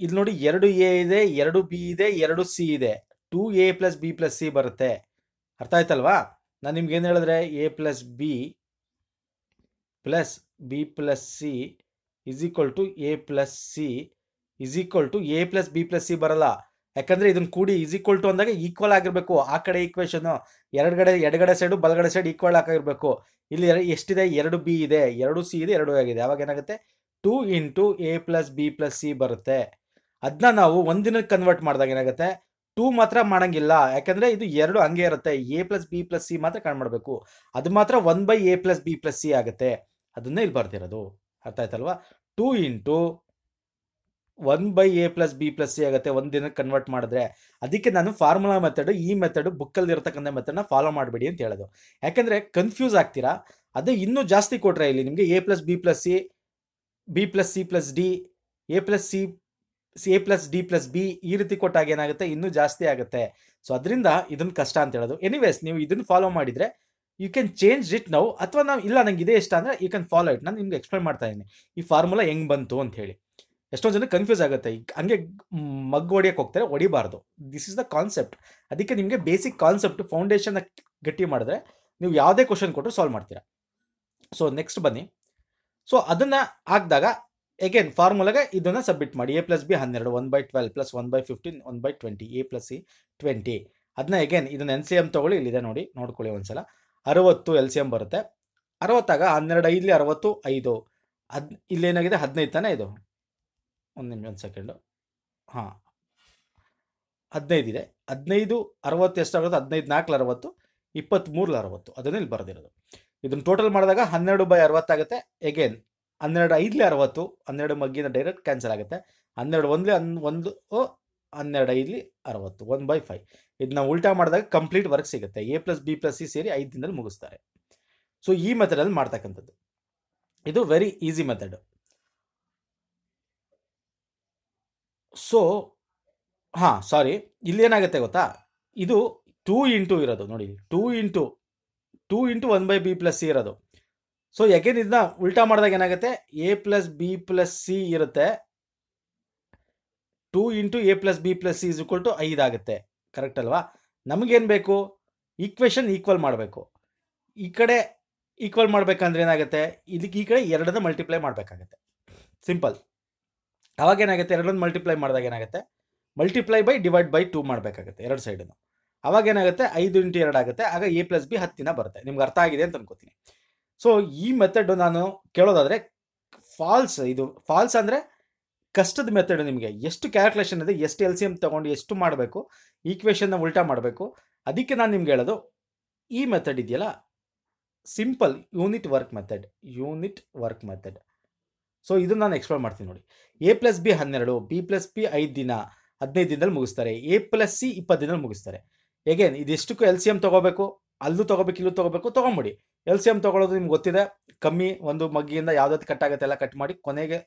ಇಲ್ಲಿ ನೋಡಿ ಎರಡು ಎ ಇದೆ ಎರಡು ಬಿ ಇದೆ ಎರಡು ಸಿ ಇದೆ two A plus B plus C ಬರುತ್ತೆ ಅರ್ಥ ಆಯ್ತಲ್ವಾ ನಾನು ನಿಮ್ಗೆ ಏನು ಹೇಳಿದ್ರೆ A plus B plus B plus C is equal to A plus C is equal to A plus B plus C ಬರಲ್ಲ ಯಾಕಂದ್ರೆ ಇದನ್ನ ಕೂಡಿ ಇಸ್ ಈಕ್ವಲ್ ಟು ಅಂದಾಗ ಈಕ್ವಲ್ ಆಗಿರ್ಬೇಕು ಆ ಕಡೆ ಈಕ್ವೇಶನ್ ಎರಡ್ಗಡೆ ಎಡಗಡೆ ಸೈಡು ಬಲಗಡೆ ಸೈಡ್ ಈಕ್ವಲ್ ಆಗಿರ್ಬೇಕು ಇಲ್ಲಿ ಎಷ್ಟಿದೆ ಎರಡು ಬಿ ಇದೆ ಎರಡು ಸಿ ಇದೆ ಎರಡು ಆಗಿದೆ ಅವಾಗ ಏನಾಗುತ್ತೆ two into A plus B plus C ಬರುತ್ತೆ ಅದನ್ನ ನಾವು ಒಂದಿನಕ್ಕೆ ಕನ್ವರ್ಟ್ ಮಾಡಿದಾಗ ಏನಾಗುತ್ತೆ ಟೂ ಮಾತ್ರ ಮಾಡಂಗಿಲ್ಲ ಯಾಕಂದ್ರೆ ಇದು ಎರಡು ಹಂಗೆ ಇರುತ್ತೆ A plus B plus C ಮಾತ್ರ ಕಾಣ್ ಮಾಡಬೇಕು ಅದು ಮಾತ್ರ one by A plus B plus C ಆಗುತ್ತೆ ಅದನ್ನೇ ಇಲ್ಲಿ ಬರ್ತಿರೋದು ಅರ್ಥ ಆಯ್ತಲ್ವಾ two into one by A plus B plus C ಆಗುತ್ತೆ ಒಂದು ದಿನಕ್ಕೆ ಕನ್ವರ್ಟ್ ಮಾಡಿದ್ರೆ ಅದಕ್ಕೆ ನಾನು ಫಾರ್ಮುಲಾ ಮೆಥಡು ಈ ಮೆಥಡು ಬುಕ್ಕಲ್ಲಿ ಇರತಕ್ಕಂಥ ಮೆಥಡ್ನ ಫಾಲೋ ಮಾಡಬೇಡಿ ಅಂತ ಹೇಳೋದು ಯಾಕೆಂದರೆ ಕನ್ಫ್ಯೂಸ್ ಆಗ್ತೀರಾ ಅದೇ ಇನ್ನೂ ಜಾಸ್ತಿ ಕೊಟ್ಟರೆ ಇಲ್ಲಿ ನಿಮಗೆ A plus B plus C B plus C plus D A plus C C A plus D plus B ಈ ರೀತಿ ಕೊಟ್ಟಾಗ ಏನಾಗುತ್ತೆ ಇನ್ನೂ ಜಾಸ್ತಿ ಆಗುತ್ತೆ ಸೊ ಅದರಿಂದ ಇದನ್ನು ಕಷ್ಟ ಅಂತ ಹೇಳೋದು ಎನಿವೇಸ್ ನೀವು ಇದನ್ನು ಫಾಲೋ ಮಾಡಿದರೆ ಯು ಕ್ಯಾನ್ ಚೇಂಜ್ ಇಟ್ ನಾವು ಅಥವಾ ನಾವು ಇಲ್ಲ ನನಗೆ ಇದೇ ಇಷ್ಟ ಅಂದರೆ ಯು ಕ್ಯಾನ್ ಫಾಲೋ ಇಟ್ ನಾನು ನಿಮ್ಗೆ ಎಕ್ಸ್ಪ್ಲೈನ್ ಮಾಡ್ತಾ ಇದ್ದೀನಿ ಈ ಫಾರ್ಮುಲಾ ಹೆಂಗೆ ಬಂತು ಅಂತ ಹೇಳಿ ಎಷ್ಟೊಂದು ಜನ ಕನ್ಫ್ಯೂಸ್ ಆಗುತ್ತೆ ಹಂಗೆ ಮಗ್ ಹೊಡಿಯಕ್ಕೆ ಹೋಗ್ತಾರೆ ಹೊಡಿಬಾರ್ದು ದಿಸ್ ಇಸ್ ದ ಕಾನ್ಸೆಪ್ಟ್ ಅದಕ್ಕೆ ನಿಮಗೆ ಬೇಸಿಕ್ ಕಾನ್ಸೆಪ್ಟ್ ಫೌಂಡೇಶನ್ ಗಟ್ಟಿ ಮಾಡಿದ್ರೆ ನೀವು ಯಾವುದೇ ಕ್ವಶನ್ ಕೊಟ್ಟರು ಸಾಲ್ವ್ ಮಾಡ್ತೀರಾ ಸೊ ನೆಕ್ಸ್ಟ್ ಬನ್ನಿ ಸೊ ಅದನ್ನು ಹಾಕಿದಾಗ ಎಗೇನ್ ಫಾರ್ಮುಲಾಗೆ ಇದನ್ನು ಸಬ್ಮಿಟ್ ಮಾಡಿ ಎ ಪ್ಲಸ್ ಬಿ ಹನ್ನೆರಡು one by twelve plus one by fifteen one by twenty A plus C twenty ಅದನ್ನ ಎಗೇನ್ ಇದನ್ನು ಎನ್ ಸಿ ಎಮ್ ತೊಗೊಳ್ಳಿ ಇಲ್ಲಿದೆ ನೋಡಿ ನೋಡ್ಕೊಳ್ಳಿ ಒಂದು ಸಲ ಅರವತ್ತು ಎಲ್ ಸಿ ಎಮ್ ಬರುತ್ತೆ ಅರವತ್ತಾಗ ಹನ್ನೆರಡು ಐದಲಿ ಅರವತ್ತು ಐದು ಹದ್ ಇಲ್ಲೇನಾಗಿದೆ ಹದಿನೈದು ತಾನೇ ಇದು ಒಂದು ನಿಮಿಷ ಒಂದು ಸೆಕೆಂಡು ಹಾಂ ಹದಿನೈದು ಇದೆ ಹದಿನೈದು ಅರವತ್ತು ಎಷ್ಟಾಗುತ್ತೆ ಹದಿನೈದು ನಾಲ್ಕು ಅರವತ್ತು ಇಪ್ಪತ್ತ್ಮೂರಲ್ಲಿ ಅರವತ್ತು ಅದನ್ನೇ ಇಲ್ಲಿ ಬರೆದಿರೋದು ಇದನ್ನು ಟೋಟಲ್ ಮಾಡಿದಾಗ ಹನ್ನೆರಡು ಬೈ ಅರವತ್ತಾಗುತ್ತೆ ಎಗೇನ್ ಹನ್ನೆರಡು ಐದಲಿ ಅರವತ್ತು ಹನ್ನೆರಡು ಮಗ್ಗಿನ ಡೈರೆಕ್ಟ್ ಕ್ಯಾನ್ಸಲ್ ಆಗುತ್ತೆ ಹನ್ನೆರಡು ಒಂದ್ಲಿ ಅನ್ ಒಂದು ಹನ್ನೆರಡು ಐದಲಿ ಅರವತ್ತು ಒನ್ ಬೈ ಫೈವ್ ಇದನ್ನ ಉಲ್ಟಾ ಮಾಡಿದಾಗ ಕಂಪ್ಲೀಟ್ ವರ್ಕ್ ಸಿಗುತ್ತೆ A plus B plus C ಸೇರಿ ಐದು ದಿನದಲ್ಲಿ ಮುಗಿಸ್ತಾರೆ ಸೊ ಈ ಮೆಥಡಲ್ಲಿ ಮಾಡ್ತಕ್ಕಂಥದ್ದು ಇದು ವೆರಿ ಈಸಿ ಮೆಥಡು ಸೊ ಹಾಂ ಸಾರಿ ಇಲ್ಲಿ ಏನಾಗುತ್ತೆ ಗೊತ್ತಾ ಇದು ಟೂ ಇಂಟು ಇರೋದು ನೋಡಿ two into two into one by B plus C ಇರೋದು ಸೊ ಯಾಕೇನು ಇದನ್ನ ಉಲ್ಟಾ ಮಾಡಿದಾಗ ಏನಾಗುತ್ತೆ A plus B plus C ಇರುತ್ತೆ two into A plus B plus C is equal to ಐದಾಗುತ್ತೆ ಕರೆಕ್ಟ್ ಅಲ್ವಾ ನಮಗೇನು ಬೇಕು ಈಕ್ವೇಷನ್ ಈಕ್ವಲ್ ಮಾಡಬೇಕು ಈ ಕಡೆ ಈಕ್ವಲ್ ಮಾಡಬೇಕಂದ್ರೆ ಏನಾಗುತ್ತೆ ಇದಕ್ಕೆ ಈ ಕಡೆ ಎರಡನ್ನ ಮಲ್ಟಿಪ್ಲೈ ಮಾಡಬೇಕಾಗತ್ತೆ ಸಿಂಪಲ್ ಅವಾಗ ಏನಾಗುತ್ತೆ ಎರಡೊಂದು ಮಲ್ಟಿಪ್ಲೈ ಮಾಡಿದಾಗ ಏನಾಗುತ್ತೆ multiply by divide by two ಮಾಡಬೇಕಾಗುತ್ತೆ ಎರಡು ಸೈಡನ್ನು ಅವಾಗ ಏನಾಗುತ್ತೆ ಐದು ಇಂಟು ಎರಡು ಆಗುತ್ತೆ ಆಗ ಎ ಪ್ಲಸ್ ಬಿ ಹತ್ತಿನ ಬರುತ್ತೆ ನಿಮ್ಗೆ ಅರ್ಥ ಆಗಿದೆ ಅಂತ ಅನ್ಕೋತೀನಿ ಸೊ ಈ ಮೆಥಡ್ ನಾನು ಕೇಳೋದಾದರೆ ಫಾಲ್ಸ್ ಇದು ಫಾಲ್ಸ್ ಅಂದರೆ ಕಷ್ಟದ ಮೆಥಡ್ ನಿಮಗೆ ಎಷ್ಟು ಕ್ಯಾಲ್ಕುಲೇಷನ್ ಇದೆ ಎಷ್ಟು ಎಲ್ ಸಿ ಎಮ್ ತಗೊಂಡು ಎಷ್ಟು ಮಾಡಬೇಕು ಈಕ್ವೇಷನ್ನ ಉಲ್ಟಾ ಮಾಡಬೇಕು ಅದಕ್ಕೆ ನಾನು ನಿಮ್ಗೆ ಹೇಳೋದು ಈ ಮೆಥಡ್ ಇದೆಯಲ್ಲ simple unit work method unit work method so ಇದನ್ನ ನಾನು ಎಕ್ಸ್ಪ್ಲೋರ್ ಮಾಡ್ತೀನಿ ನೋಡಿ ಎ ಪ್ಲಸ್ ಬಿ ಹನ್ನೆರಡು ಬಿ ಪ್ಲಸ್ ಬಿ ಐದು ದಿನ ಹದಿನೈದು ದಿನದಲ್ಲಿ ಮುಗಿಸ್ತಾರೆ ಎ ಪ್ಲಸ್ ಸಿ ಇಪ್ಪತ್ತು ದಿನದಲ್ಲಿ ಮುಗಿಸ್ತಾರೆ ಎಗೇನ್ ಇದೆಷ್ಟಕ್ಕೂ ಎಲ್ ಸಿ ಎಮ್ ತೊಗೋಬೇಕು ಅಲ್ಲೂ ತೊಗೋಬೇಕು ಇಲ್ಲೂ ತೊಗೋಬೇಕು ತೊಗೊಂಬಿಡಿ ಎಲ್ ಸಿ ಎಮ್ ತೊಗೊಳೋದು ನಿಮ್ಗೆ ಗೊತ್ತಿದೆ ಕಮ್ಮಿ ಒಂದು ಮಗ್ಗಿಯಿಂದ ಯಾವ್ದಾದ್ರು ಕಟ್ ಆಗುತ್ತೆ ಎಲ್ಲ ಕಟ್ ಮಾಡಿ ಕೊನೆಗೆ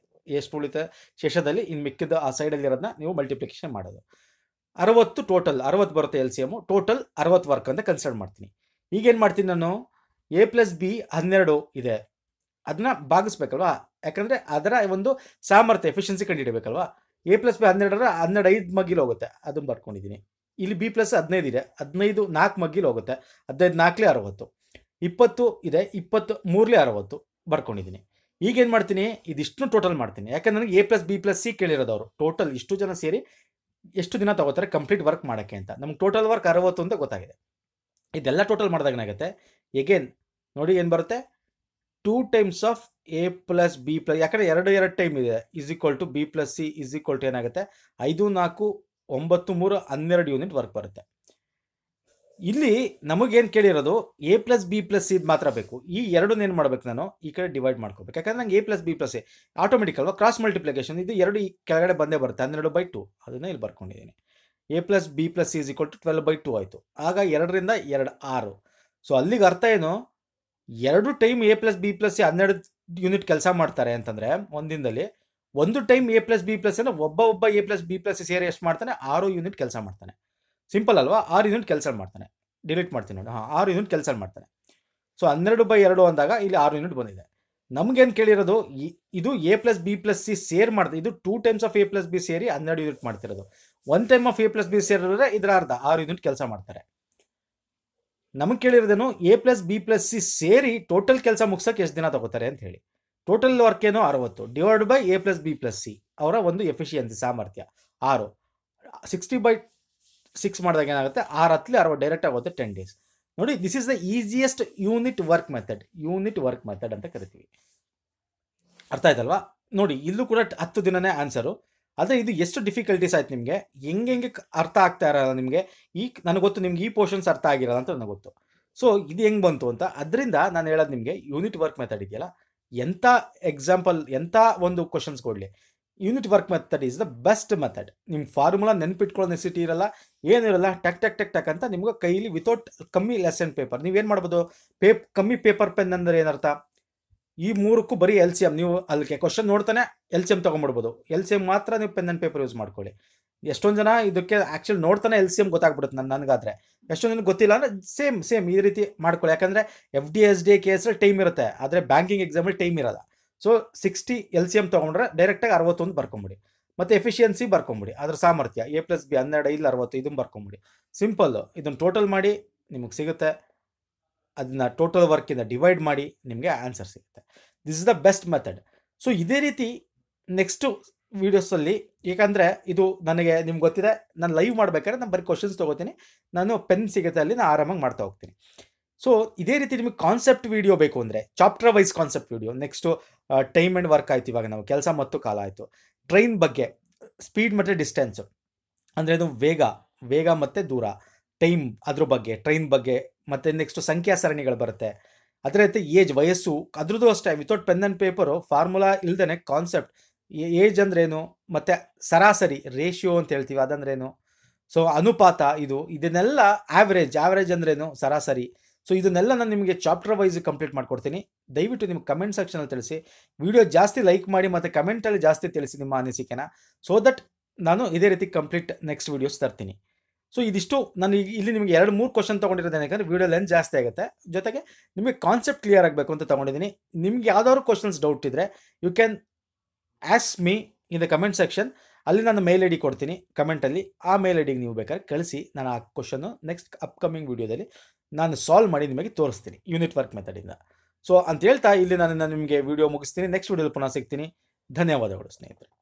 ಎಷ್ಟು ಉಳಿತ ಶೇಷದಲ್ಲಿ ಇನ್ನು ಮಿಕ್ಕಿದ ಆ ಸೈಡಲ್ಲಿ ಇರೋದನ್ನ ನೀವು ಮಲ್ಟಿಪ್ಲಿಕೇಶನ್ ಮಾಡೋದು ಅರವತ್ತು ಟೋಟಲ್ ಅರವತ್ತು ಬರುತ್ತೆ ಎಲ್ ಸಿ ಎಮ್ಮು ಟೋಟಲ್ ಅರವತ್ತು ವರ್ಕ್ ಅಂತ ಕನ್ಸಿಡರ್ ಮಾಡ್ತೀನಿ ಈಗೇನು ಮಾಡ್ತೀನಿ ನಾನು ಎ ಪ್ಲಸ್ ಬಿ ಹನ್ನೆರಡು ಇದೆ ಅದನ್ನ ಭಾಗಿಸ್ಬೇಕಲ್ವಾ ಯಾಕಂದ್ರೆ ಅದರ ಒಂದು ಸಾಮರ್ಥ್ಯ ಎಫಿಷಿಯನ್ಸಿ ಕಂಡುಹಿಡಬೇಕಲ್ವಾ ಎ ಪ್ಲಸ್ ಬಿ ಹನ್ನೆರಡರ ಹನ್ನೆರಡು ಐದು ಮಗ್ಗಿಲ್ ಹೋಗುತ್ತೆ ಅದನ್ನು ಬರ್ಕೊಂಡಿದ್ದೀನಿ ಇಲ್ಲಿ ಬಿ ಪ್ಲಸ್ ಹದಿನೈದು ಇದೆ ಹದಿನೈದು ನಾಲ್ಕು ಮಗ್ಗಿಲ್ ಹೋಗುತ್ತೆ ಹದಿನೈದು ನಾಲ್ಕಲೇ ಅರವತ್ತು ಇಪ್ಪತ್ತು ಇದೆ ಇಪ್ಪತ್ತು ಮೂರಲೇ ಅರವತ್ತು ಬರ್ಕೊಂಡಿದ್ದೀನಿ ಈಗೇನು ಮಾಡ್ತೀನಿ ಇದಿಷ್ಟು ಟೋಟಲ್ ಮಾಡ್ತೀನಿ ಯಾಕಂದ್ರೆ ನನಗೆ A plus B plus C ಕೇಳಿರೋದವರು ಟೋಟಲ್ ಇಷ್ಟು ಜನ ಸೇರಿ ಎಷ್ಟು ದಿನ ತಗೋತಾರೆ ಕಂಪ್ಲೀಟ್ ವರ್ಕ್ ಮಾಡೋಕ್ಕೆ ಅಂತ ನಮ್ಗೆ ಟೋಟಲ್ ವರ್ಕ್ ಅರವತ್ತು ಅಂತ ಗೊತ್ತಾಗಿದೆ ಇದೆಲ್ಲ ಟೋಟಲ್ ಮಾಡಿದಾಗ ಏನಾಗುತ್ತೆ ಎಗೇನ್ ನೋಡಿ ಏನು ಬರುತ್ತೆ two times of A plus B plus ಯಾಕಂದರೆ ಎರಡು ಎರಡು ಟೈಮ್ ಇದೆ is equal to B plus C is equal to ಏನಾಗುತ್ತೆ ಐದು ನಾಲ್ಕು ಒಂಬತ್ತು ಮೂರು ಹನ್ನೆರಡು ಯೂನಿಟ್ ವರ್ಕ್ ಬರುತ್ತೆ ಇಲ್ಲಿ ನಮಗೇನು ಕೇಳಿರೋದು ಎ ಪ್ಲಸ್ ಬಿ ಪ್ಲಸ್ ಇದು ಮಾತ್ರ ಬೇಕು ಈ ಎರಡನ್ನ ಏನು ಮಾಡಬೇಕು ನಾನು ಈ ಕಡೆ ಡಿವೈಡ್ ಮಾಡ್ಕೋಬೇಕು ಯಾಕಂದ್ರೆ ನಂಗೆ A plus B plus A automatic ಅಲ್ವಾ ಕ್ರಾಸ್ ಮಲ್ಟಿಪ್ಲಿಕೇಶನ್ ಇದು ಎರಡು ಈ ಕೆಳಗಡೆ ಬಂದೇ ಬರುತ್ತೆ ಹನ್ನೆರಡು ಬೈ ಟು ಅದನ್ನು ಇಲ್ಲಿ ಬರ್ಕೊಂಡಿದ್ದೀನಿ A plus B plus C is equal to twelve by two ಆಯಿತು ಆಗ ಎರಡರಿಂದ ಎರಡು ಆರು ಸೊ ಅಲ್ಲಿಗೆ ಅರ್ಥ ಏನು ಎರಡು time A plus B plus ಹನ್ನೆರಡು ಯೂನಿಟ್ ಕೆಲಸ ಮಾಡ್ತಾರೆ ಅಂತಂದರೆ ಒಂದಿನದಲ್ಲಿ ಒಂದು time A plus B plus ಅಂದ್ರೆ ಒಬ್ಬ ಒಬ್ಬ ಎ ಪ್ಲಸ್ ಬಿ ಪ್ಲಸ್ ಸೇರಿ ಎಷ್ಟು ಮಾಡ್ತಾನೆ ಆರು ಯೂನಿಟ್ ಕೆಲಸ ಮಾಡ್ತಾನೆ ಸಿಂಪಲ್ ಅಲ್ವಾ ಆರು ಯೂನಿಟ್ ಕೆಲಸ ಮಾಡ್ತಾನೆ ಡಿಲೀಟ್ ಮಾಡ್ತೀನಿ ನೋಡಿ ಹಾಂ ಆರು ಯೂನಿಟ್ ಕೆಲಸ ಮಾಡ್ತಾನೆ ಸೊ ಹನ್ನೆರಡು ಬೈ ಎರಡು ಅಂದಾಗ ಇಲ್ಲಿ ಆರು ಯೂನಿಟ್ ಬಂದಿದೆ ನಮ್ಗೇನು ಕೇಳಿರೋದು ಇದು A plus B plus C ಸೇರ್ ಮಾಡಿದೆ ಇದು two times of A plus B ಸೇರಿ ಹನ್ನೆರಡು ಯೂನಿಟ್ ಮಾಡ್ತಿರೋದು one time of A plus B ಸೇರಿದ್ರೆ ಇದರ ಅರ್ಧ ಆರು ಯೂನಿಟ್ ಕೆಲಸ ಮಾಡ್ತಾರೆ ನಮಗೆ ಕೇಳಿರೋದೇನು A plus B plus C ಸೇರಿ ಟೋಟಲ್ ಕೆಲಸ ಮುಗ್ಸಕ್ಕೆ ಎಷ್ಟು ದಿನ ತಗೋತಾರೆ ಅಂತ ಹೇಳಿ ಟೋಟಲ್ ವರ್ಕ್ ಏನು ಅರವತ್ತು divide by A plus B plus C ಅವರ ಒಂದು ಎಫಿಷಿಯನ್ಸಿ ಸಾಮರ್ಥ್ಯ ಆರು ಸಿಕ್ಸ್ಟಿ ಬೈ ಸಿಕ್ಸ್ ಮಾಡಿದಾಗ ಏನಾಗುತ್ತೆ ಆರು ಹತ್ತಲಿ ಅರವತ್ತು ಡೈರೆಕ್ಟ್ ಆಗುತ್ತೆ ಟೆನ್ ಡೇಸ್ ನೋಡಿ this is the easiest unit work method unit work method ಅಂತ ಕರಿತೀವಿ ಅರ್ಥ ಆಯ್ತಲ್ವಾ ನೋಡಿ ಇಲ್ಲೂ ಕೂಡ ಹತ್ತು ದಿನನೇ ಆನ್ಸರು ಆದರೆ ಇದು ಎಷ್ಟು ಡಿಫಿಕಲ್ಟೀಸ್ ಆಯ್ತು ನಿಮಗೆ ಹೆಂಗೆ ಹೆಂಗೆ ಅರ್ಥ ಆಗ್ತಾ ಇರಲ್ಲ ನಿಮಗೆ ಈ ನನಗೆ ಗೊತ್ತು ನಿಮ್ಗೆ ಈ ಪೋರ್ಷನ್ಸ್ ಅರ್ಥ ಆಗಿರಲ್ಲ ಅಂತ ನನಗೆ ಗೊತ್ತು ಸೊ ಇದು ಹೆಂಗೆ ಬಂತು ಅಂತ ಅದರಿಂದ ನಾನು ಹೇಳೋದು ನಿಮಗೆ ಯೂನಿಟ್ ವರ್ಕ್ ಮೆಥಡ್ ಇದೆಯಲ್ಲ ಎಂಥ ಎಕ್ಸಾಂಪಲ್ ಎಂಥ ಒಂದು ಕ್ವಶನ್ಸ್ ಕೊಡಲಿ unit work method is the best method ನಿಮ್ಮ ಫಾರ್ಮುಲಾ ನೆನ್ಪಿಟ್ಕೊಳ್ಳೋ ನೆಸಿಟಿ ಇರಲ್ಲ ಏನಿರಲ್ಲ ಟಕ್ ಟಕ್ ಟಕ್ ಟಕ್ ಅಂತ ನಿಮ್ಗೆ ಕೈಲಿ ವಿತೌಟ್ ಕಮ್ಮಿ ಲೆಸನ್ ಪೇಪರ್ ನೀವೇನು ಮಾಡ್ಬೋದು ಪೇಪ್ ಕಮ್ಮಿ ಪೇಪರ್ ಪೆನ್ ಅಂದರೆ ಏನರ್ಥ ಈ ಮೂರಕ್ಕೂ ಬರೀ ಎಲ್ ಸಿ ಎಮ್ ನೀವು ಅಲ್ಲಿ ಕ್ವಶನ್ ನೋಡ್ತಾನೆ ಎಲ್ ಸಿ ಎಮ್ ತೊಗೊಂಡ್ಬಿಡ್ಬೋದು ಎಲ್ ಸಿ ಎಮ್ ಮಾತ್ರ ನೀವು ಪೆನ್ ಆ್ಯಂಡ್ ಪೇಪರ್ ಯೂಸ್ ಮಾಡ್ಕೊಳ್ಳಿ ಎಷ್ಟೊಂದು ಜನ ಇದಕ್ಕೆ ಆ್ಯಕ್ಚುಲಿ ನೋಡ್ತಾನೆ ಎಲ್ ಸಿ ಎಮ್ ಗೊತ್ತಾಗ್ಬಿಡುತ್ತೆ ನನ್ನ ನನಗಾದರೆ ಎಷ್ಟೊಂದು ಜನ ಗೊತ್ತಿಲ್ಲ ಅಂದರೆ ಸೇಮ್ ಸೇಮ್ ಈ ರೀತಿ ಮಾಡ್ಕೊಳ್ಳಿ ಯಾಕಂದರೆ F D S D A ಕೇಸಲ್ಲಿ ಟೈಮ್ ಇರುತ್ತೆ ಆದರೆ ಬ್ಯಾಂಕಿಂಗ್ ಎಕ್ಸಾಮಲ್ಲಿ ಟೈಮ್ ಇರೋಲ್ಲ so sixty L C M ತೊಗೊಂಡ್ರೆ ಡೈರೆಕ್ಟಾಗಿ ಅರವತ್ತೊಂದು ಬರ್ಕೊಂಬಿಡಿ ಮತ್ತು ಎಫಿಷಿಯನ್ಸಿ ಬರ್ಕೊಂಬಿಡಿ ಅದರ ಸಾಮರ್ಥ್ಯ ಎ ಪ್ಲಸ್ ಬಿ ಹನ್ನೆರಡು ಐದು ಅರವತ್ತು ಇದನ್ನು ಬರ್ಕೊಂಬಿಡಿ ಸಿಂಪಲ್ಲು ಇದನ್ನು ಟೋಟಲ್ ಮಾಡಿ ನಿಮಗೆ ಸಿಗುತ್ತೆ ಅದನ್ನ ಟೋಟಲ್ ವರ್ಕಿಂದ ಡಿವೈಡ್ ಮಾಡಿ ನಿಮಗೆ ಆನ್ಸರ್ ಸಿಗುತ್ತೆ this is the best method so ಇದೇ ರೀತಿ ನೆಕ್ಸ್ಟು ವೀಡಿಯೋಸಲ್ಲಿ ಏಕೆಂದರೆ ಇದು ನನಗೆ ನಿಮ್ಗೆ ಗೊತ್ತಿದೆ ನಾನು ಲೈವ್ ಮಾಡ್ಬೇಕಾದ್ರೆ ನಾನು ಬರೀ ಕ್ವಶನ್ಸ್ ತೊಗೋತೀನಿ ನಾನು ಪೆನ್ ಸಿಗುತ್ತೆ ಅಲ್ಲಿ ನಾನು ಆರಾಮಾಗಿ ಮಾಡ್ತಾ ಹೋಗ್ತೀನಿ ಸೊ ಇದೇ ರೀತಿ ನಿಮಗೆ ಕಾನ್ಸೆಪ್ಟ್ ವೀಡಿಯೋ ಬೇಕು ಅಂದರೆ chapter wise concept video next time and work ಆಯಿತು ಇವಾಗ ನಾವು ಕೆಲಸ ಮತ್ತು ಕಾಲ ಆಯಿತು ಟ್ರೈನ್ ಬಗ್ಗೆ ಸ್ಪೀಡ್ ಮತ್ತು ಡಿಸ್ಟೆನ್ಸು ಅಂದರೆ ಅದು ವೇಗ ವೇಗ ಮತ್ತು ದೂರ ಟೈಮ್ ಅದ್ರ ಬಗ್ಗೆ ಟ್ರೈನ್ ಬಗ್ಗೆ ಮತ್ತು ನೆಕ್ಸ್ಟ್ ಸಂಖ್ಯಾ ಸರಣಿಗಳು ಬರುತ್ತೆ ಅದರ ಜೊತೆ ಏಜ್ ವಯಸ್ಸು ಅದ್ರದ್ದು ಅಷ್ಟೇ without pen and paper formula ಇಲ್ದೇನೆ ಕಾನ್ಸೆಪ್ಟ್ ಏಜ್ ಅಂದ್ರೇನು ಮತ್ತು ಸರಾಸರಿ ರೇಷಿಯೋ ಅಂತ ಹೇಳ್ತೀವಿ ಅದಂದ್ರೇನು ಸೊ ಅನುಪಾತ ಇದು ಇದನ್ನೆಲ್ಲ ಆ್ಯಾವ್ರೇಜ್ ಆ್ಯಾವ್ರೇಜ್ ಅಂದ್ರೇನು ಸರಾಸರಿ ಸೊ ಇದನ್ನೆಲ್ಲ ನಾನು ನಿಮಗೆ ಚಾಪ್ಟರ್ ವೈಸ್ ಕಂಪ್ಲೀಟ್ ಮಾಡ್ಕೊಡ್ತೀನಿ ದಯವಿಟ್ಟು ನಿಮ್ಗೆ ಕಮೆಂಟ್ ಅಲ್ಲಿ ತಿಳಿಸಿ ವಿಡಿಯೋ ಜಾಸ್ತಿ ಲೈಕ್ ಮಾಡಿ ಮತ್ತು ಕಮೆಂಟಲ್ಲಿ ಜಾಸ್ತಿ ತಿಳಿಸಿ ನಿಮ್ಮ ಅನಿಸಿಕೆನ ಸೊ ದಟ್ ನಾನು ಇದೇ ರೀತಿ ಕಂಪ್ಲೀಟ್ ನೆಕ್ಸ್ಟ್ ವೀಡಿಯೋಸ್ ತರ್ತೀನಿ ಸೊ ಇದಿಷ್ಟು ನಾನು ಈಗ ಇಲ್ಲಿ ನಿಮಗೆ ಎರಡು ಮೂರು ಕ್ವಶನ್ ತೊಗೊಂಡಿರೋದೇನೆ ಯಾಕಂದರೆ ವೀಡಿಯೋ ಲೆಂತ್ ಜಾಸ್ತಿ ಆಗುತ್ತೆ ಜೊತೆಗೆ ನಿಮಗೆ ಕಾನ್ಸೆಪ್ಟ್ ಕ್ಲಿಯರ್ ಆಗಬೇಕು ಅಂತ ತೊಗೊಂಡಿದ್ದೀನಿ ನಿಮ್ಗೆ ಯಾವ್ದಾದ್ರು ಕ್ವಶನ್ಸ್ ಡೌಟ್ ಇದ್ದರೆ you can ask me in the comment section ಅಲ್ಲಿ ನಾನು ಮೇಲ್ ಐ ಡಿ ಕೊಡ್ತೀನಿ ಕಮೆಂಟಲ್ಲಿ ಆ ಮೇಲ್ ಐ ಡಿಗೆ ನೀವು ಬೇಕಾದ್ರೆ ಕಳಿಸಿ ನಾನು ಆ ಕ್ವಶನ್ನು ನೆಕ್ಸ್ಟ್ ಅಪ್ಕಮಿಂಗ್ ವೀಡಿಯೋದಲ್ಲಿ ನಾನು ಸಾಲ್ವ್ ಮಾಡಿ ನಿಮಗೆ ತೋರಿಸ್ತೀನಿ ಯೂನಿಟ್ ವರ್ಕ್ ಮೆಥಡಿಂದ ಸೊ ಅಂತ ಹೇಳ್ತಾ ಇಲ್ಲಿ ನಾನು ನಿಮಗೆ ವೀಡಿಯೋ ಮುಗಿಸ್ತೀನಿ ನೆಕ್ಸ್ಟ್ ವೀಡಿಯೋಲಿ ಪುನಃ ಸಿಗ್ತೀನಿ ಧನ್ಯವಾದಗಳು ಸ್ನೇಹಿತರೆ